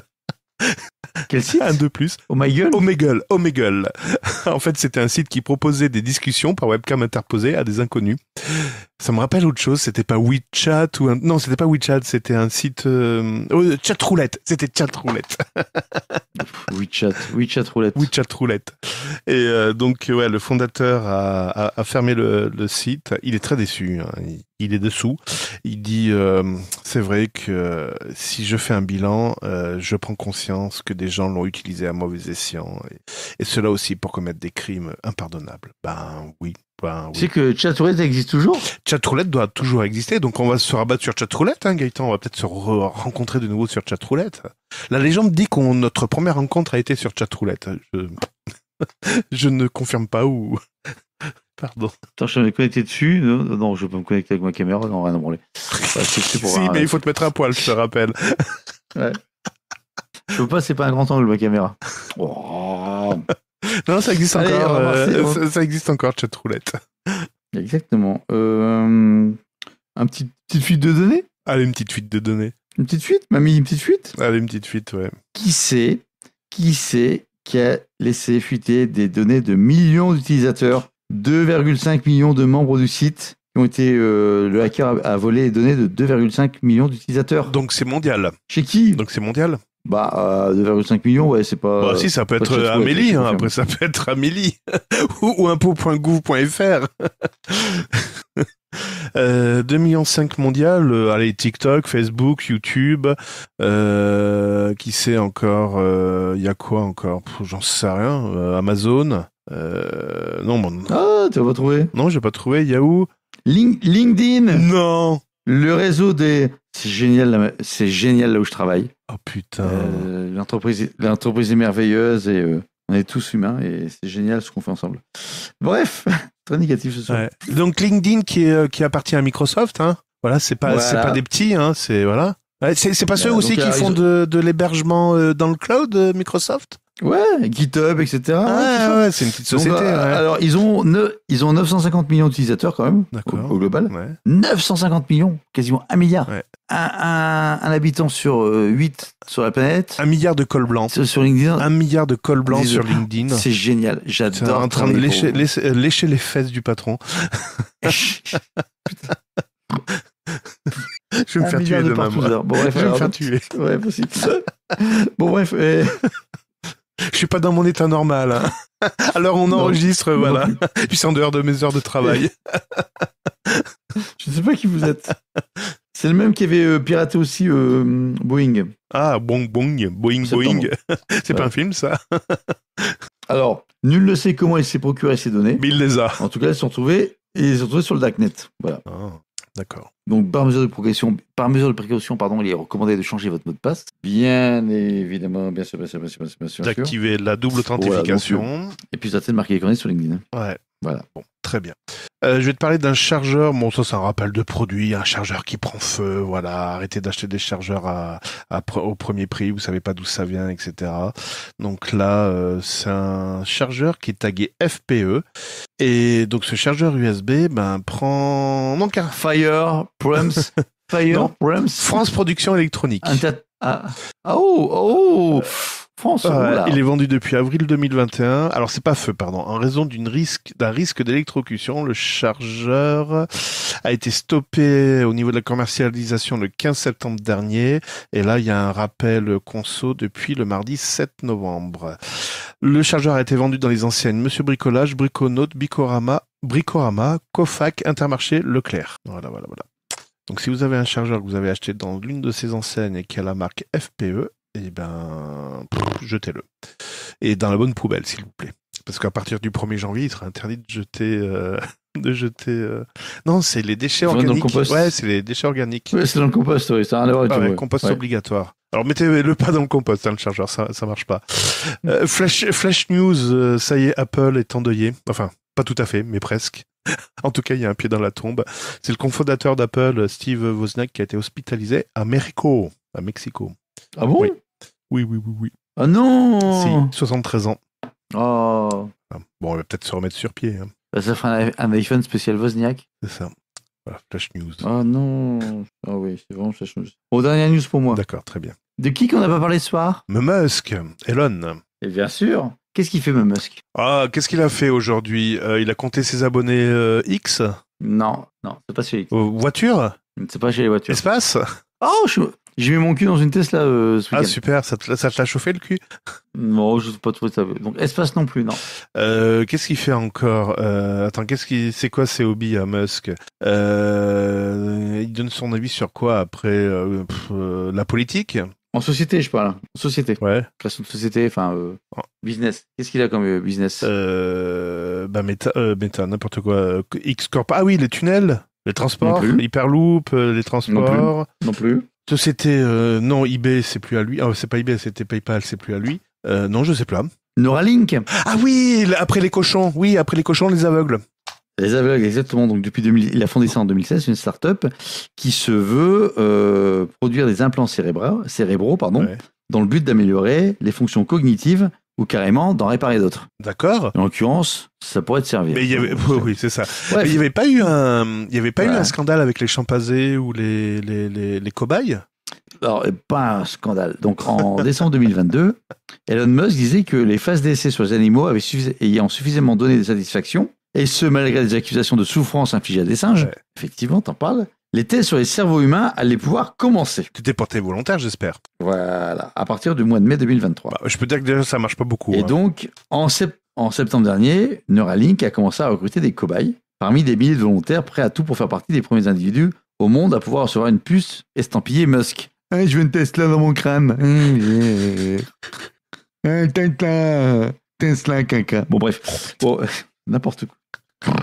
Quel site Un de plus. Omegle Omegle, Omegle. en fait, c'était un site qui proposait des discussions par webcam interposées à des inconnus. Ça me rappelle autre chose. C'était pas WeChat ou un... non, c'était pas WeChat. C'était un site euh... Oh, chat roulette. C'était Chatroulette roulette. WeChat, WeChat roulette. WeChat roulette. Et euh, donc ouais, le fondateur a, a, a fermé le, le, site. Il est très déçu. Hein. Il, est dessous. Il dit euh, c'est vrai que euh, si je fais un bilan, euh, je prends conscience que des gens l'ont utilisé à mauvais escient et cela aussi pour commettre des crimes impardonnables. Ben oui. Hein, c'est que chatroulette existe toujours Chatroulette doit toujours exister, donc on va se rabattre sur chatroulette, hein, Gaëtan. On va peut-être se rencontrer de nouveau sur chatroulette. La légende dit que notre première rencontre a été sur chatroulette. Je... je ne confirme pas où. Pardon. Attends, je vais connecté dessus. Non, non, je peux me connecter avec ma caméra. Non, rien à branler. si, mais hein. il faut te mettre à poil, je te rappelle. ouais. Je veux pas, c'est pas un grand angle ma caméra. Oh. non, ça existe encore. Euh, ça, existe encore, chatroulette. Exactement. Euh, un petit, petite fuite de données Allez, une petite fuite de données. Une petite fuite Mamie, une petite fuite Allez, une petite fuite, ouais. Qui sait Qui qui a laissé fuiter des données de millions d'utilisateurs 2,5 millions de membres du site qui ont été. Euh, le hacker a volé les données de 2,5 millions d'utilisateurs. Donc c'est mondial. Chez qui Donc c'est mondial. Bah, 2,5 euh, millions, ouais, c'est pas. Bah, si, ça peut être Amélie, hein, après, ça peut être Amélie. ou, ou euh, 2,5 millions mondial, euh, allez, TikTok, Facebook, YouTube, euh, qui sait encore, il y a quoi encore J'en sais rien, Amazon, non, bon, Ah, tu vas pas trouvé Non, j'ai pas trouvé, Yahoo. LinkedIn Non Le réseau des... C'est génial, c'est génial là où je travaille. Oh putain. Euh, l'entreprise, est merveilleuse et euh, on est tous humains et c'est génial ce qu'on fait ensemble. Bref, très négatif ce soir. Donc LinkedIn qui, euh, qui appartient à Microsoft, hein. Voilà, c'est pas, pas des petits, hein, C'est voilà. c'est, pas ceux aussi qui font de l'hébergement dans le cloud, Microsoft Ouais, GitHub, etc. Ah, ouais, ouais, c'est une petite société. Bah, alors, ils ont, ils ont 950 millions d'utilisateurs quand même, au, global. 950 millions, quasiment un milliard. Un, habitant sur 8 euh, sur la planète. Un milliard de cols blancs. Sur, LinkedIn. Un milliard de cols blancs sur LinkedIn. C'est génial, j'adore. en train de lécher, les fesses du patron. Je vais me faire tuer demain. Bon, bref, Je vais me faire tuer. Ouais, possible. bon, bref. Je suis pas dans mon état normal. Hein. Alors on enregistre, voilà. Puis c'est en dehors de mes heures de travail. Je ne sais pas qui vous êtes. C'est le même qui avait euh, piraté aussi euh, Boeing. Ah, Boeing, Boeing, Boeing, Boeing. C'est pas un film, ça Alors, nul ne sait comment il s'est procuré ces données. Mais il les a. En tout cas, ils sont trouvés. et ils sont trouvés sur le Darknet. Voilà. Ah. D'accord. Donc, par mesure de précaution, pardon, il est recommandé de changer votre mot de passe. Bien évidemment, bien sûr, bien sûr, bien sûr, bien sûr. D'activer la double authentification. Euh, et puis, ça de marquer les coordonnées sur LinkedIn. Hein. Ouais. Voilà. Bon, très bien. Euh, je vais te parler d'un chargeur. Bon, ça, c'est un rappel de produit, un chargeur qui prend feu. Voilà, arrêtez d'acheter des chargeurs au premier prix. Vous savez pas d'où ça vient, etc. Donc là, euh, c'est un chargeur qui est tagué FPE. Et donc, ce chargeur USB, ben, prend donc un Fire Problems. Fire non, France Production Électronique. Ah. ah, oh, oh. Euh, euh, il est vendu depuis avril 2021. Alors c'est pas feu, pardon. En raison d'un risque, d'un risque d'électrocution, le chargeur a été stoppé au niveau de la commercialisation le 15 septembre dernier. Et là, il y a un rappel conso depuis le mardi 7 novembre. Le chargeur a été vendu dans les anciennes Monsieur Bricolage, Briconote, Bicorama, Bricorama, Cofac, Intermarché, Leclerc. Voilà, voilà, voilà. Donc si vous avez un chargeur que vous avez acheté dans l'une de ces enseignes et qui a la marque FPE, eh ben, jetez-le. Et dans la bonne poubelle, s'il vous plaît. Parce qu'à partir du 1er janvier, il sera interdit de jeter. Euh, de jeter euh, Non, c'est les déchets organiques. Ouais, c'est les déchets organiques. Oui, c'est dans le compost, oui, c'est un le compost obligatoire. Alors mettez-le pas dans le compost, hein, le chargeur, ça, ça marche pas. Euh, flash, flash News, ça y est, Apple est endeuillé. Enfin, pas tout à fait, mais presque. en tout cas, il y a un pied dans la tombe. C'est le cofondateur d'Apple, Steve Wozniak, qui a été hospitalisé à Mexico. À Mexico. Ah bon oui. Oui, oui, oui, oui. Ah non Si, 73 ans. Oh ah, Bon, on va peut-être se remettre sur pied. Hein. Bah, ça fera un, iPhone spécial Wozniak. C'est ça. Voilà, Flash News. Ah non Ah oui, c'est vraiment Flash News. Bon, dernière news pour moi. D'accord, très bien. De qui qu'on n'a pas parlé ce soir Musk, Elon. Et eh bien sûr Qu'est-ce qu'il fait, Musk Ah, qu'est-ce qu'il a fait aujourd'hui euh, Il a compté ses abonnés euh, X Non, non, c'est pas chez X. Euh, voiture C'est pas chez les voitures. Espace Oh, je... J'ai mis mon cul dans une Tesla euh, ce Ah super, ça te, l'a chauffé le cul Non, je sais pas trop ça. Donc espace non plus, non. Euh, qu'est-ce qu'il fait encore euh, Attends, qu'est-ce qui, c'est quoi ses hobbies à hein, Musk euh, Il donne son avis sur quoi après la politique en société, je parle. En société. Ouais. Création de société, enfin, business. Qu'est-ce qu'il a comme business euh, bah, méta, n'importe quoi. X-Corp. Ah oui, les tunnels, les transports, Hyperloop, les transports. Non plus. Non plus. C'était euh, non, eBay, c'est plus à lui. Ah, c'est pas eBay, c'était PayPal, c'est plus à lui. Euh, non, je sais plus. Neuralink. Ah oui, après les cochons. Oui, après les cochons, les aveugles. Les aveugles, exactement. Donc depuis 2000, il a fondé ça en 2016, une start-up qui se veut euh, produire des implants cérébraux, cérébraux pardon, dans le but d'améliorer les fonctions cognitives ou carrément d'en réparer d'autres. D'accord. En l'occurrence, ça pourrait te servir. oui, c'est ça. Mais il n'y avait pas eu un, il y avait pas eu un scandale avec les chimpanzés ou les, les, les, cobayes. Alors, euh, pas un scandale. Donc, en décembre 2022, Elon Musk disait que les phases d'essai sur les animaux avaient ayant suffisamment donné des satisfactions, et ce, malgré des accusations de souffrance infligées à des singes. effectivement Effectivement, t'en parles les tests sur les cerveaux humains allaient pouvoir commencer. Tu t'es porté volontaire, j'espère. Voilà, à partir du mois de mai 2023. Bah, je peux dire que déjà, ça marche pas beaucoup. Et hein. donc, en, septembre dernier, Neuralink a commencé à recruter des cobayes parmi des milliers de volontaires prêts à tout pour faire partie des premiers individus au monde à pouvoir recevoir une puce estampillée Musk. Ah, je veux une Tesla dans mon crâne. Hum, ah, Tesla, Tesla, caca. Bon, bref, euh, n'importe quoi.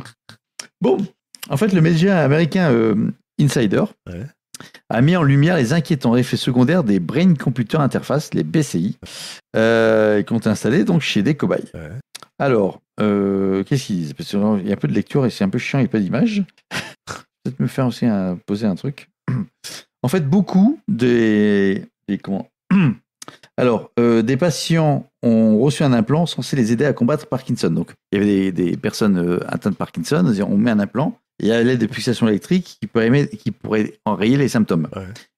Bon, en fait, le média américain euh, Insider a mis en lumière les inquiétants effets secondaires des Brain Computer Interface, les BCI, euh, qui ont été installés donc chez des cobayes. Alors, euh, qu'est-ce qu'ils disent Parce y a un peu de lecture et c'est un peu chiant, il pas d'image. Peut-être me faire aussi poser un truc. En fait, beaucoup des, alors, euh, des patients ont reçu un implant censé les aider à combattre Parkinson. Donc, il y avait des, personnes euh, atteintes de Parkinson, on met un implant et à l'aide de pulsations électriques qui pourraient, qui enrayer les symptômes.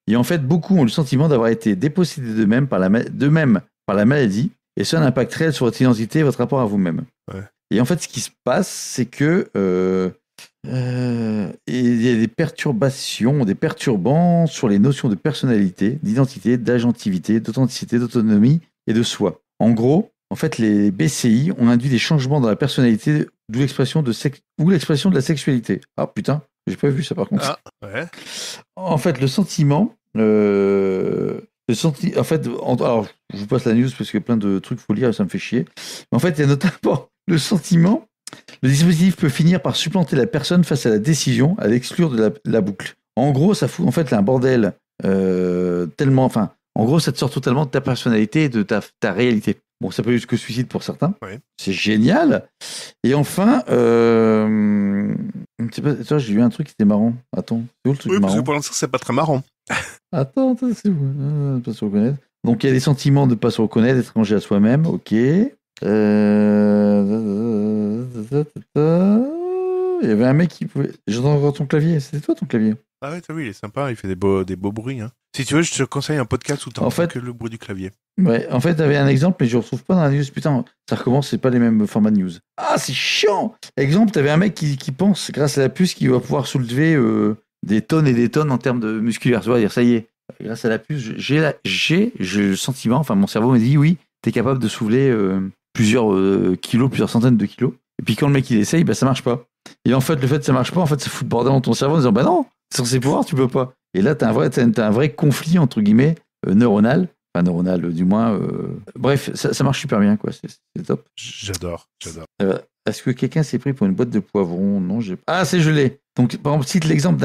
Et en fait, beaucoup ont le sentiment d'avoir été dépossédés d'eux-mêmes par, la, par la maladie, et ça a un sur votre identité et votre rapport à vous-même. Et en fait, ce qui se passe, c'est que euh, euh, il y a des perturbations, des perturbants sur les notions de personnalité, d'identité, d'agentivité, d'authenticité, d'autonomie et de soi. En gros, en fait, les BCI ont induit des changements dans la personnalité d'où l'expression de ou l'expression de la sexualité. Ah putain, j'ai pas vu ça par contre. Ah, en fait, le sentiment, euh, le senti... en fait, alors je vous passe la news parce que plein de trucs faut lire, ça me fait chier. Mais en fait, il y a notamment le sentiment. Le dispositif peut finir par supplanter la personne face à la décision, à l'exclure de la... boucle. En gros, ça fout en fait là, un bordel euh, tellement, enfin, en gros, ça te sort totalement de ta personnalité et de ta, ta réalité. Bon, ça peut être que suicide pour certains. Oui. C'est génial. Et enfin, euh... j'ai eu un truc qui était marrant. Attends, c'est où le truc Oui, marrant parce que pour l'instant, c'est pas très marrant. attends, c'est où ah, ah, Pas reconnaître. Donc, il y a des sentiments de pas se reconnaître, d'étranger à soi-même. Ok. Euh, il y avait un mec qui pouvait. J'entends ton clavier. C'était toi ton clavier ah ouais, t'as vu, il est sympa, il fait des beaux, des beaux bruits. Hein. Si tu veux, je te conseille un podcast où t'entends en fait, que le bruit du clavier. Ouais, en fait, t'avais un exemple, mais je le retrouve pas dans la news. Putain, ça recommence, c'est pas les mêmes formats de news. Ah, c'est chiant Exemple, t'avais un mec qui, qui, pense, grâce à la puce, qu'il va pouvoir soulever euh, des tonnes et des tonnes en termes de musculaire. Tu vois, dire, ça y est, grâce à la puce, j'ai le sentiment, enfin, mon cerveau me dit, oui, t'es capable de soulever euh, plusieurs euh, kilos, plusieurs centaines de kilos. Et puis quand le mec il essaye, bah, ça marche pas. Et en fait, le fait que ça marche pas, en fait, ça fout le bordel dans ton cerveau en disant, bah non, sans ses pouvoirs, tu peux pas. Et là, tu as, un vrai conflit, entre guillemets, euh, neuronal. Enfin, neuronal, euh, du moins. Euh, bref, ça, marche super bien, quoi. C'est top. J'adore, j'adore. Est-ce que quelqu'un s'est pris pour une boîte de poivrons Non, j'ai Ah, c'est gelé. Donc, par exemple, cite l'exemple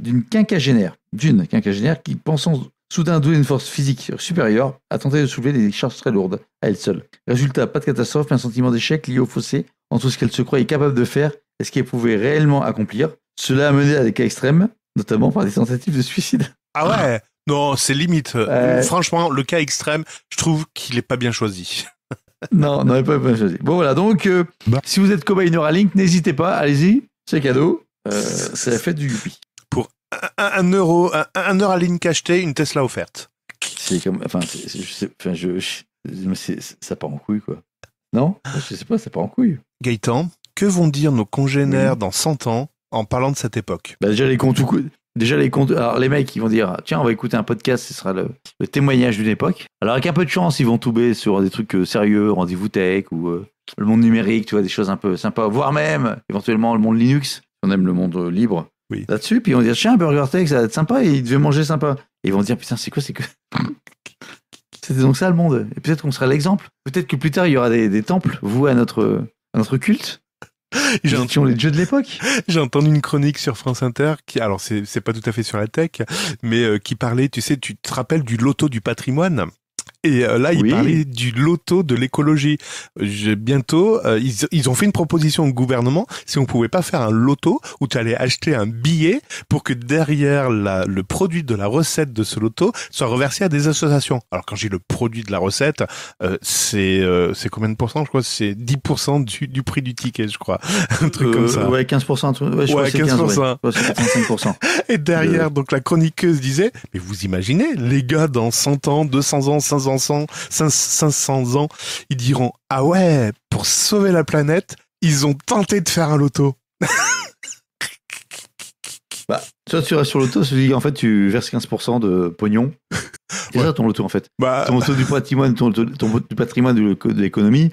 d'une quinquagénaire, d'une quinquagénaire qui, pensant soudain douer une force physique supérieure, a tenté de soulever des charges très lourdes à elle seule. Résultat, pas de catastrophe, mais un sentiment d'échec lié au fossé entre ce qu'elle se croit capable de faire et ce qu'elle pouvait réellement accomplir. Cela a mené à des cas extrêmes, notamment par des tentatives de suicide. Ah ouais Non, c'est limite. Franchement, le cas extrême, je trouve qu'il n'est pas bien choisi. non, non, il n'est pas bien choisi. Bon, voilà, donc, euh, bah. si vous êtes cobaye Neuralink, n'hésitez pas, allez-y, c'est cadeau. Euh, c'est la fête du Yuppie. Pour un, un euro, un, un Neuralink acheté, une Tesla offerte. C'est comme. Enfin, je sais, c'est, ça part en couille, quoi. Non Je sais pas, c'est pas en couille. Gaëtan, que vont dire nos congénères dans 100 ans en parlant de cette époque bah, Déjà, les comptes. Déjà, les comptes. Alors, les mecs, ils vont dire tiens, on va écouter un podcast, ce sera le, témoignage d'une époque. Alors, avec un peu de chance, ils vont tomber sur des trucs euh, sérieux, rendez-vous tech ou euh, le monde numérique, tu vois, des choses un peu sympas, voire même éventuellement le monde Linux. On aime le monde euh, libre. Là-dessus, puis ils vont dire tiens, Burger Tech, ça va être sympa, et ils devaient manger sympa. ils vont dire putain, c'est quoi, c'est que. C'était donc ça le monde. Et peut-être qu'on sera l'exemple. Peut-être que plus tard, il y aura des, temples voués à notre, notre culte. J'ai entendu... les dieux de l'époque. J'ai entendu une chronique sur France Inter qui, alors c'est pas tout à fait sur la tech, mais euh, qui parlait, tu sais, tu te rappelles du loto du patrimoine et euh, là, il parlait du loto de l'écologie. Bientôt, euh, ils, ont fait une proposition au gouvernement si on pouvait pas faire un loto où tu allais acheter un billet pour que derrière le produit de la recette de ce loto soit reversé à des associations. Alors quand j'ai le produit de la recette, euh, c'est combien de pourcents Je crois c'est 10% du, prix du ticket, je crois. un truc comme ça. Ouais, 15%. Ouais, je ouais, 15%. 15 Et derrière, donc la chroniqueuse disait, mais vous imaginez, les gars, dans 100 ans, 200 ans, 500 ans, 500, ans, ils diront Ah ouais, pour sauver la planète, ils ont tenté de faire un loto. Bah, toi, tu restes sur l'auto, tu dis en fait, tu verses 15% de pognon. C'est ça ton loto en fait. Bah ton loto du patrimoine, ton, ton, du patrimoine de, l'économie.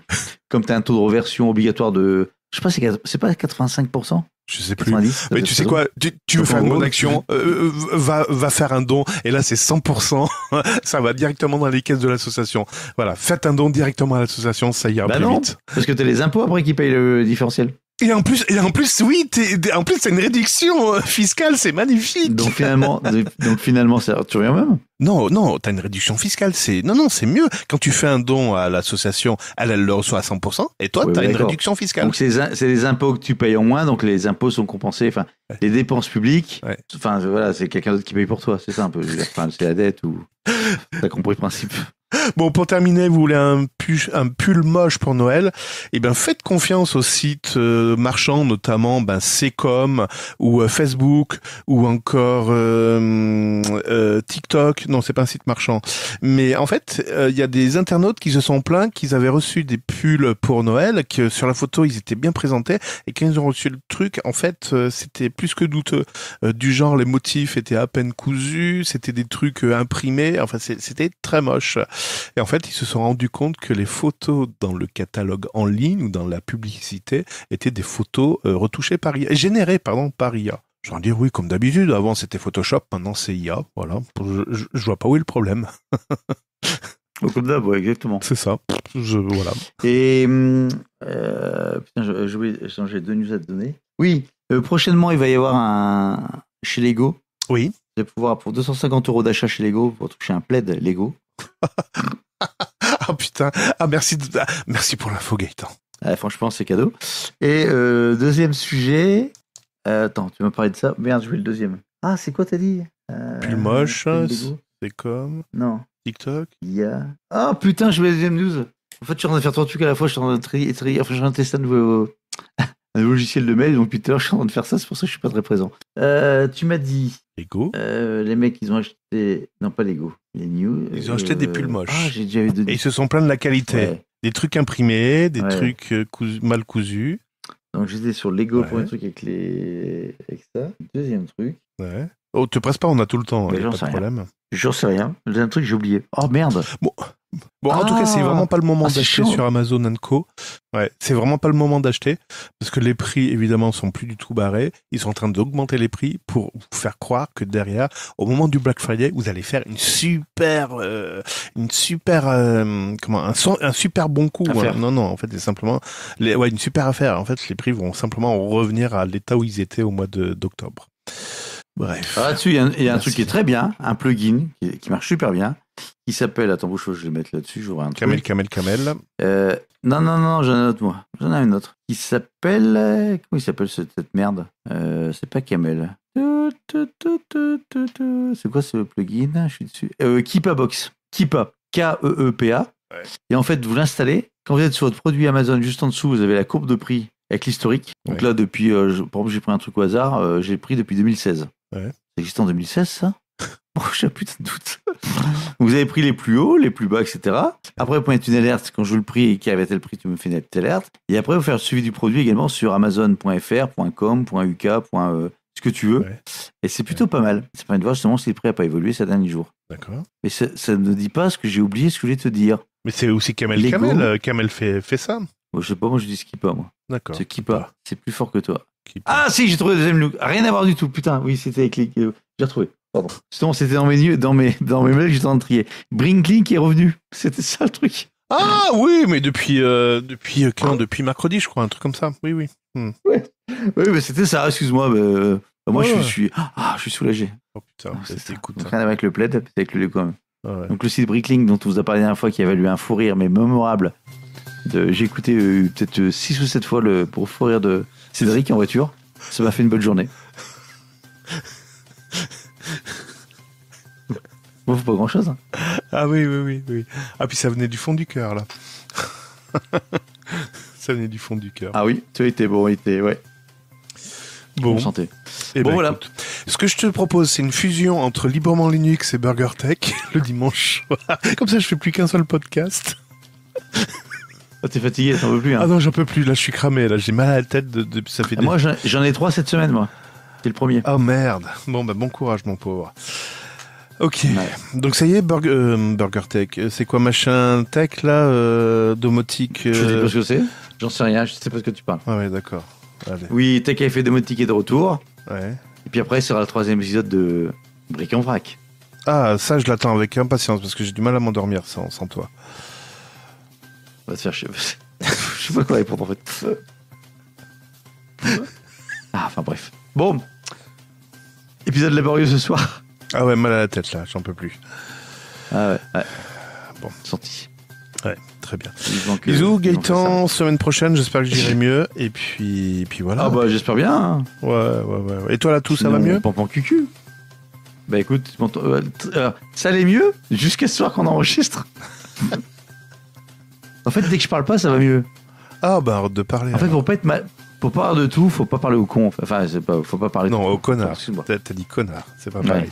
Comme tu as un taux de reversion obligatoire de je sais pas, c'est pas 85% je sais plus. mais tu sais quoi, tu, veux faire une bonne action, euh, euh, va, va faire un don, et là c'est 100%, ça va directement dans les caisses de l'association. Voilà, faites un don directement à l'association, ça ira a bah plus vite. Parce que tu les impôts après qui payent le différentiel. Et en plus, et en plus, oui, t'es, en plus, c'est une réduction euh, fiscale, c'est magnifique. Donc finalement, donc finalement, ça même. Non, non, t'as une réduction fiscale, c'est non, non, c'est mieux. Quand tu fais un don à l'association, elle, le reçoit à 100%, et toi, t'as une réduction fiscale. Donc c'est, les impôts que tu payes en moins, donc les impôts sont compensés. Enfin, les dépenses publiques. c'est quelqu'un d'autre qui paye pour toi. C'est ça un peu. c'est la dette ou. T'as compris le principe. Bon, pour terminer, vous voulez un, pull, moche pour Noël Eh bien, faites confiance aux sites euh, marchands, notamment ben, ou euh, Facebook ou encore euh, TikTok. Non, c'est pas un site marchand. Mais en fait, il y a des internautes qui se sont plaints qu'ils avaient reçu des pulls pour Noël, que sur la photo, ils étaient bien présentés, et quand ont reçu le truc, en fait, c'était plus que douteux. du genre, les motifs étaient à peine cousus, c'était des trucs imprimés, enfin, c'était très moche. Et en fait, ils se sont rendus compte que les photos dans le catalogue en ligne ou dans la publicité étaient des photos euh, retouchées par IA, générées par IA. Je dis dire oui, comme d'habitude. Avant, c'était Photoshop, maintenant, c'est IA. Voilà. Je, vois pas où est le problème. comme d'hab, exactement. C'est ça. Et. Hum, euh, putain, j'ai deux news à te donner. Oui. Euh, prochainement, il va y avoir un. Chez Lego. Oui. Vous allez pouvoir, pour 250 euros d'achat chez Lego, pour toucher un plaid Lego. ah putain, ah merci, ah, merci pour l'info Gaëtan. franchement, c'est cadeau. Et euh, deuxième sujet. Euh, attends, tu m'as parlé de ça. Merde, je vais le deuxième. Ah, c'est quoi t'as dit euh, Plus moche, c'est comme. Non. TikTok Ah putain, je vais le deuxième news. En fait, je suis en train de faire trois trucs à la fois. Je suis en train de Enfin, je suis en tester un nouveau un logiciel de mail. Donc peter tout en train de faire ça, c'est pour ça que je suis pas très présent. Euh, tu m'as dit. Lego. Euh, les mecs, ils ont acheté. Non, pas Lego. Les New. Ils ont acheté des pulls euh, moches. Ah, j'ai déjà eu Et ils se sont plaints de la qualité. Des trucs imprimés, des trucs mal cousus. Donc j'étais sur Lego pour un truc avec les. Deuxième truc. Ouais. Oh, te presse pas, on a tout le temps. a J'en sais rien. Le deuxième truc, j'ai oublié. Oh merde. Bon, Bon, en tout cas, c'est ah. vraiment pas le moment ah, d'acheter sur Amazon Co. Ouais, c'est vraiment pas le moment d'acheter parce que les prix, évidemment, sont plus du tout barrés. Ils sont en train d'augmenter les prix pour vous faire croire que derrière, au moment du Black Friday, vous allez faire une super, euh, une super, euh, comment, un, super bon coup. Hein. Non, non, en fait, c'est simplement, les, une super affaire. En fait, les prix vont simplement revenir à l'état où ils étaient au mois d'octobre. Bref. Ah, là-dessus, il y a, un, truc qui est très bien, un plugin qui marche super bien qui s'appelle, attends, je vais mettre là-dessus, j'aurai un Camel, truc. Camel, Camel. Euh, non, non, non, j'en ai un autre, moi. J'en ai un autre. Qui s'appelle. Euh, comment il s'appelle cette merde euh, C'est pas Camel. C'est quoi ce plugin Je suis dessus. Euh, Kipa Box. Kipa. K-E-E-P-A. E e Et en fait, vous l'installez. Quand vous êtes sur votre produit Amazon, juste en dessous, vous avez la courbe de prix avec l'historique. Donc là, depuis. par exemple, j'ai pris un truc au hasard. j'ai pris depuis 2016. Ouais. Ça existe en 2016, ça Bon, j'ai plus de doute. Vous avez pris les plus hauts, les plus bas, etc. Après, vous pointez une alerte quand je vous le prix et qui avait tel prix, tu me fais une alerte. Et après, vous faire le suivi du produit également sur amazon.fr, .com, .uk, euh, ce que tu veux. Et c'est plutôt pas mal. Ça permet de voir justement si le prix n'a pas évolué ces derniers jours. D'accord. Mais ça, ne dit pas ce que j'ai oublié, ce que je voulais te dire. Mais c'est aussi Kamel Kamel. Euh, Kamel fait, fait ça. Je je sais pas, moi je dis qui moi. D'accord. Ce pas c'est plus fort que toi. Ah si, j'ai trouvé le deuxième look. Rien à voir du tout, putain. Oui, c'était avec les... Euh, j'ai retrouvé. Sinon, c'était dans mes, dans mes, dans mes mails que j'étais en trier. Brinkling qui est revenu. C'était ça le truc. Ah oui, mais depuis, euh, depuis, euh, quand, depuis mercredi, je crois, un truc comme ça. Oui, oui. Hmm. Oui, mais c'était ça, excuse-moi. Euh, moi, je, Suis, ah, je suis soulagé. Oh putain, ah, ça cool. Rien à avec le plaid, avec le quand Donc, le site Brinkling, dont on vous a parlé la dernière fois, qui avait lu un fou rire, mais mémorable. J'ai écouté peut-être 6 ou 7 fois le pour fou rire de Cédric en voiture. Ça m'a fait une bonne journée. Bon, pas grand chose. Hein. Ah oui, oui, oui, oui. Ah, puis ça venait du fond du cœur, là. ça venait du fond du cœur. Ah oui, tu étais bon, était, ouais. Bon. santé. Et eh bon, ben, voilà. Écoute, ce que je te propose, c'est une fusion entre Librement Linux et Burger Tech le dimanche Comme ça, je fais plus qu'un seul podcast. Ah, t'es fatigué, t'en veux plus. Hein. Ah non, j'en peux plus. Là, je suis cramé. Là, j'ai mal à la tête depuis ça fait. Ah, moi, j'en ai trois cette semaine, moi. C'est le premier. Oh merde. Bon, bah, bon courage, mon pauvre. Ok, donc ça y est, euh, Burger, Tech, euh, c'est quoi machin tech là, euh, domotique Je sais pas ce que c'est, j'en sais rien, je sais pas ce que tu parles. Ah ouais, d'accord. Oui, Tech a fait domotique et de retour. Et puis après, sera le troisième épisode de Bric en vrac. Ah, ça je l'attends avec impatience parce que j'ai du mal à m'endormir sans, toi. On va se faire chier. je sais pas quoi répondre en fait. ah, enfin bref. Bon, épisode laborieux ce soir. Ah ouais, mal à la tête là, j'en peux plus. Ah ouais, ouais. Bon. Sorti. Ouais, très bien. Euh, Bisous Gaëtan, semaine prochaine, j'espère que j'irai mieux. Et puis, puis voilà. Ah bah j'espère bien. Hein. Ouais, ouais, ouais. Et toi là, tout ça va mieux Pompon cucu. Bah écoute, euh, euh, ça allait mieux jusqu'à ce soir qu'on enregistre. en fait, dès que je parle pas, ça va mieux. Ah bah arrête de parler. En fait, pour pas être mal, pour parler de tout, faut pas parler au con. Enfin, faut pas parler. Non, au connard. T'as dit connard, c'est pas pareil.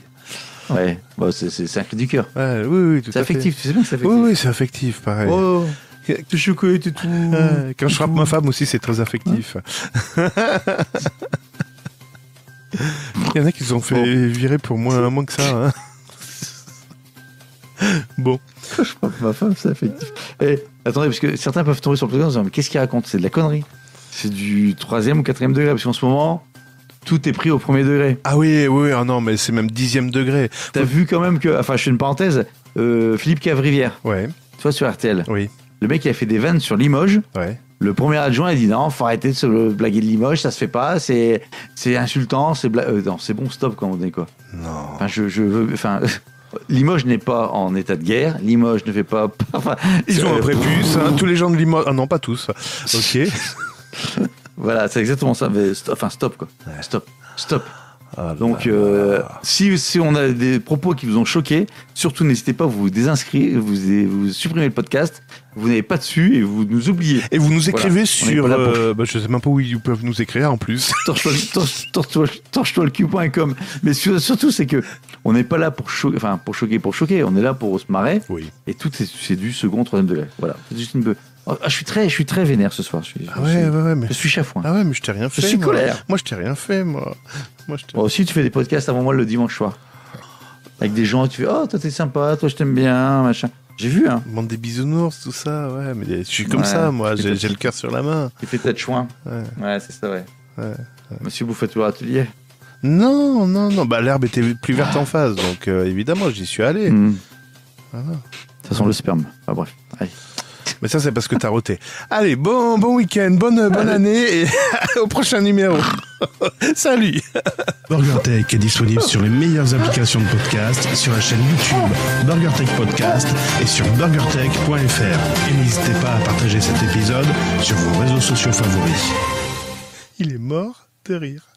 Ouais, bah, c'est un cri du cœur. Ouais, oui, tout c'est affectif, tu sais bien que c'est affectif. Oui, c'est affectif, pareil. Oh. Ah, quand je frappe ma femme aussi, c'est très affectif. Hein Il y en a qui se sont fait virer pour moins, que ça. Hein. bon. Quand je frappe ma femme, c'est affectif. Eh, attendez, parce que certains peuvent tomber sur le plateau en disant Mais qu'est-ce qu'il raconte C'est de la connerie. C'est du troisième ou quatrième degré, parce qu'en ce moment, tout est pris au premier degré. Ah oui, oui, ah non, mais c'est même dixième degré. T'as vu quand même que, enfin, je fais une parenthèse, euh, Philippe Cavrivière. Ouais. Toi sur RTL. Oui. Le mec, il a fait des vannes sur Limoges. Ouais. Le premier adjoint, a dit non, faut arrêter de se blaguer de Limoges, ça se fait pas, c'est, c'est insultant, c'est euh, c'est bon, stop quand on dit quoi. Non. Enfin, je, je veux, enfin. Limoges n'est pas en état de guerre. Limoges ne fait pas. ils ont euh, un prépuce. Hein, tous les gens de Limoges. Ah non, pas tous. Ok. Voilà, c'est exactement ça. Mais stop, enfin, stop, quoi. Stop, stop. Ah Donc, euh, si, on a des propos qui vous ont choqué, surtout n'hésitez pas à vous désinscrire, vous, vous supprimez le podcast, vous n'avez pas dessus et vous nous oubliez. Et vous nous écrivez sur. Je euh, bah, je sais même pas où ils peuvent nous écrire en plus. torche Mais surtout, c'est que on n'est pas là pour, cho pour choquer, pour choquer. On est là pour se marrer. Oui. Et tout, c'est du second, troisième degré. Voilà. C'est juste une, Oh, ah, je suis très, je suis très vénère ce soir. Je suis, je, ah suis chafouin. Ah ouais, mais je t'ai rien fait. Je suis colère. Moi, je t'ai rien fait, moi. moi aussi, tu fais des podcasts avant moi le dimanche soir. Avec des gens, tu fais Oh, toi, t'es sympa, toi, je t'aime bien, machin. J'ai vu, hein. Bande des bisounours, tout ça, ouais. Mais je suis comme ça, moi. J'ai le cœur sur la main. Tu fais tête chouin. Ouais, c'est ça, ouais. vous faites le Atelier. Non, non, non. Bah, l'herbe était plus verte en face, donc euh, évidemment, j'y suis allé. de hmm. toute Ça le sperme. Ah, bref. Allez. Mais ça, c'est parce que t'as roté. Allez, bon, bon week-end, bonne, bonne année et au prochain numéro. Salut BurgerTech est disponible sur les meilleures applications de podcast, sur la chaîne YouTube BurgerTech Podcast et sur burgertech.fr. Et n'hésitez pas à partager cet épisode sur vos réseaux sociaux favoris. Il est mort de rire.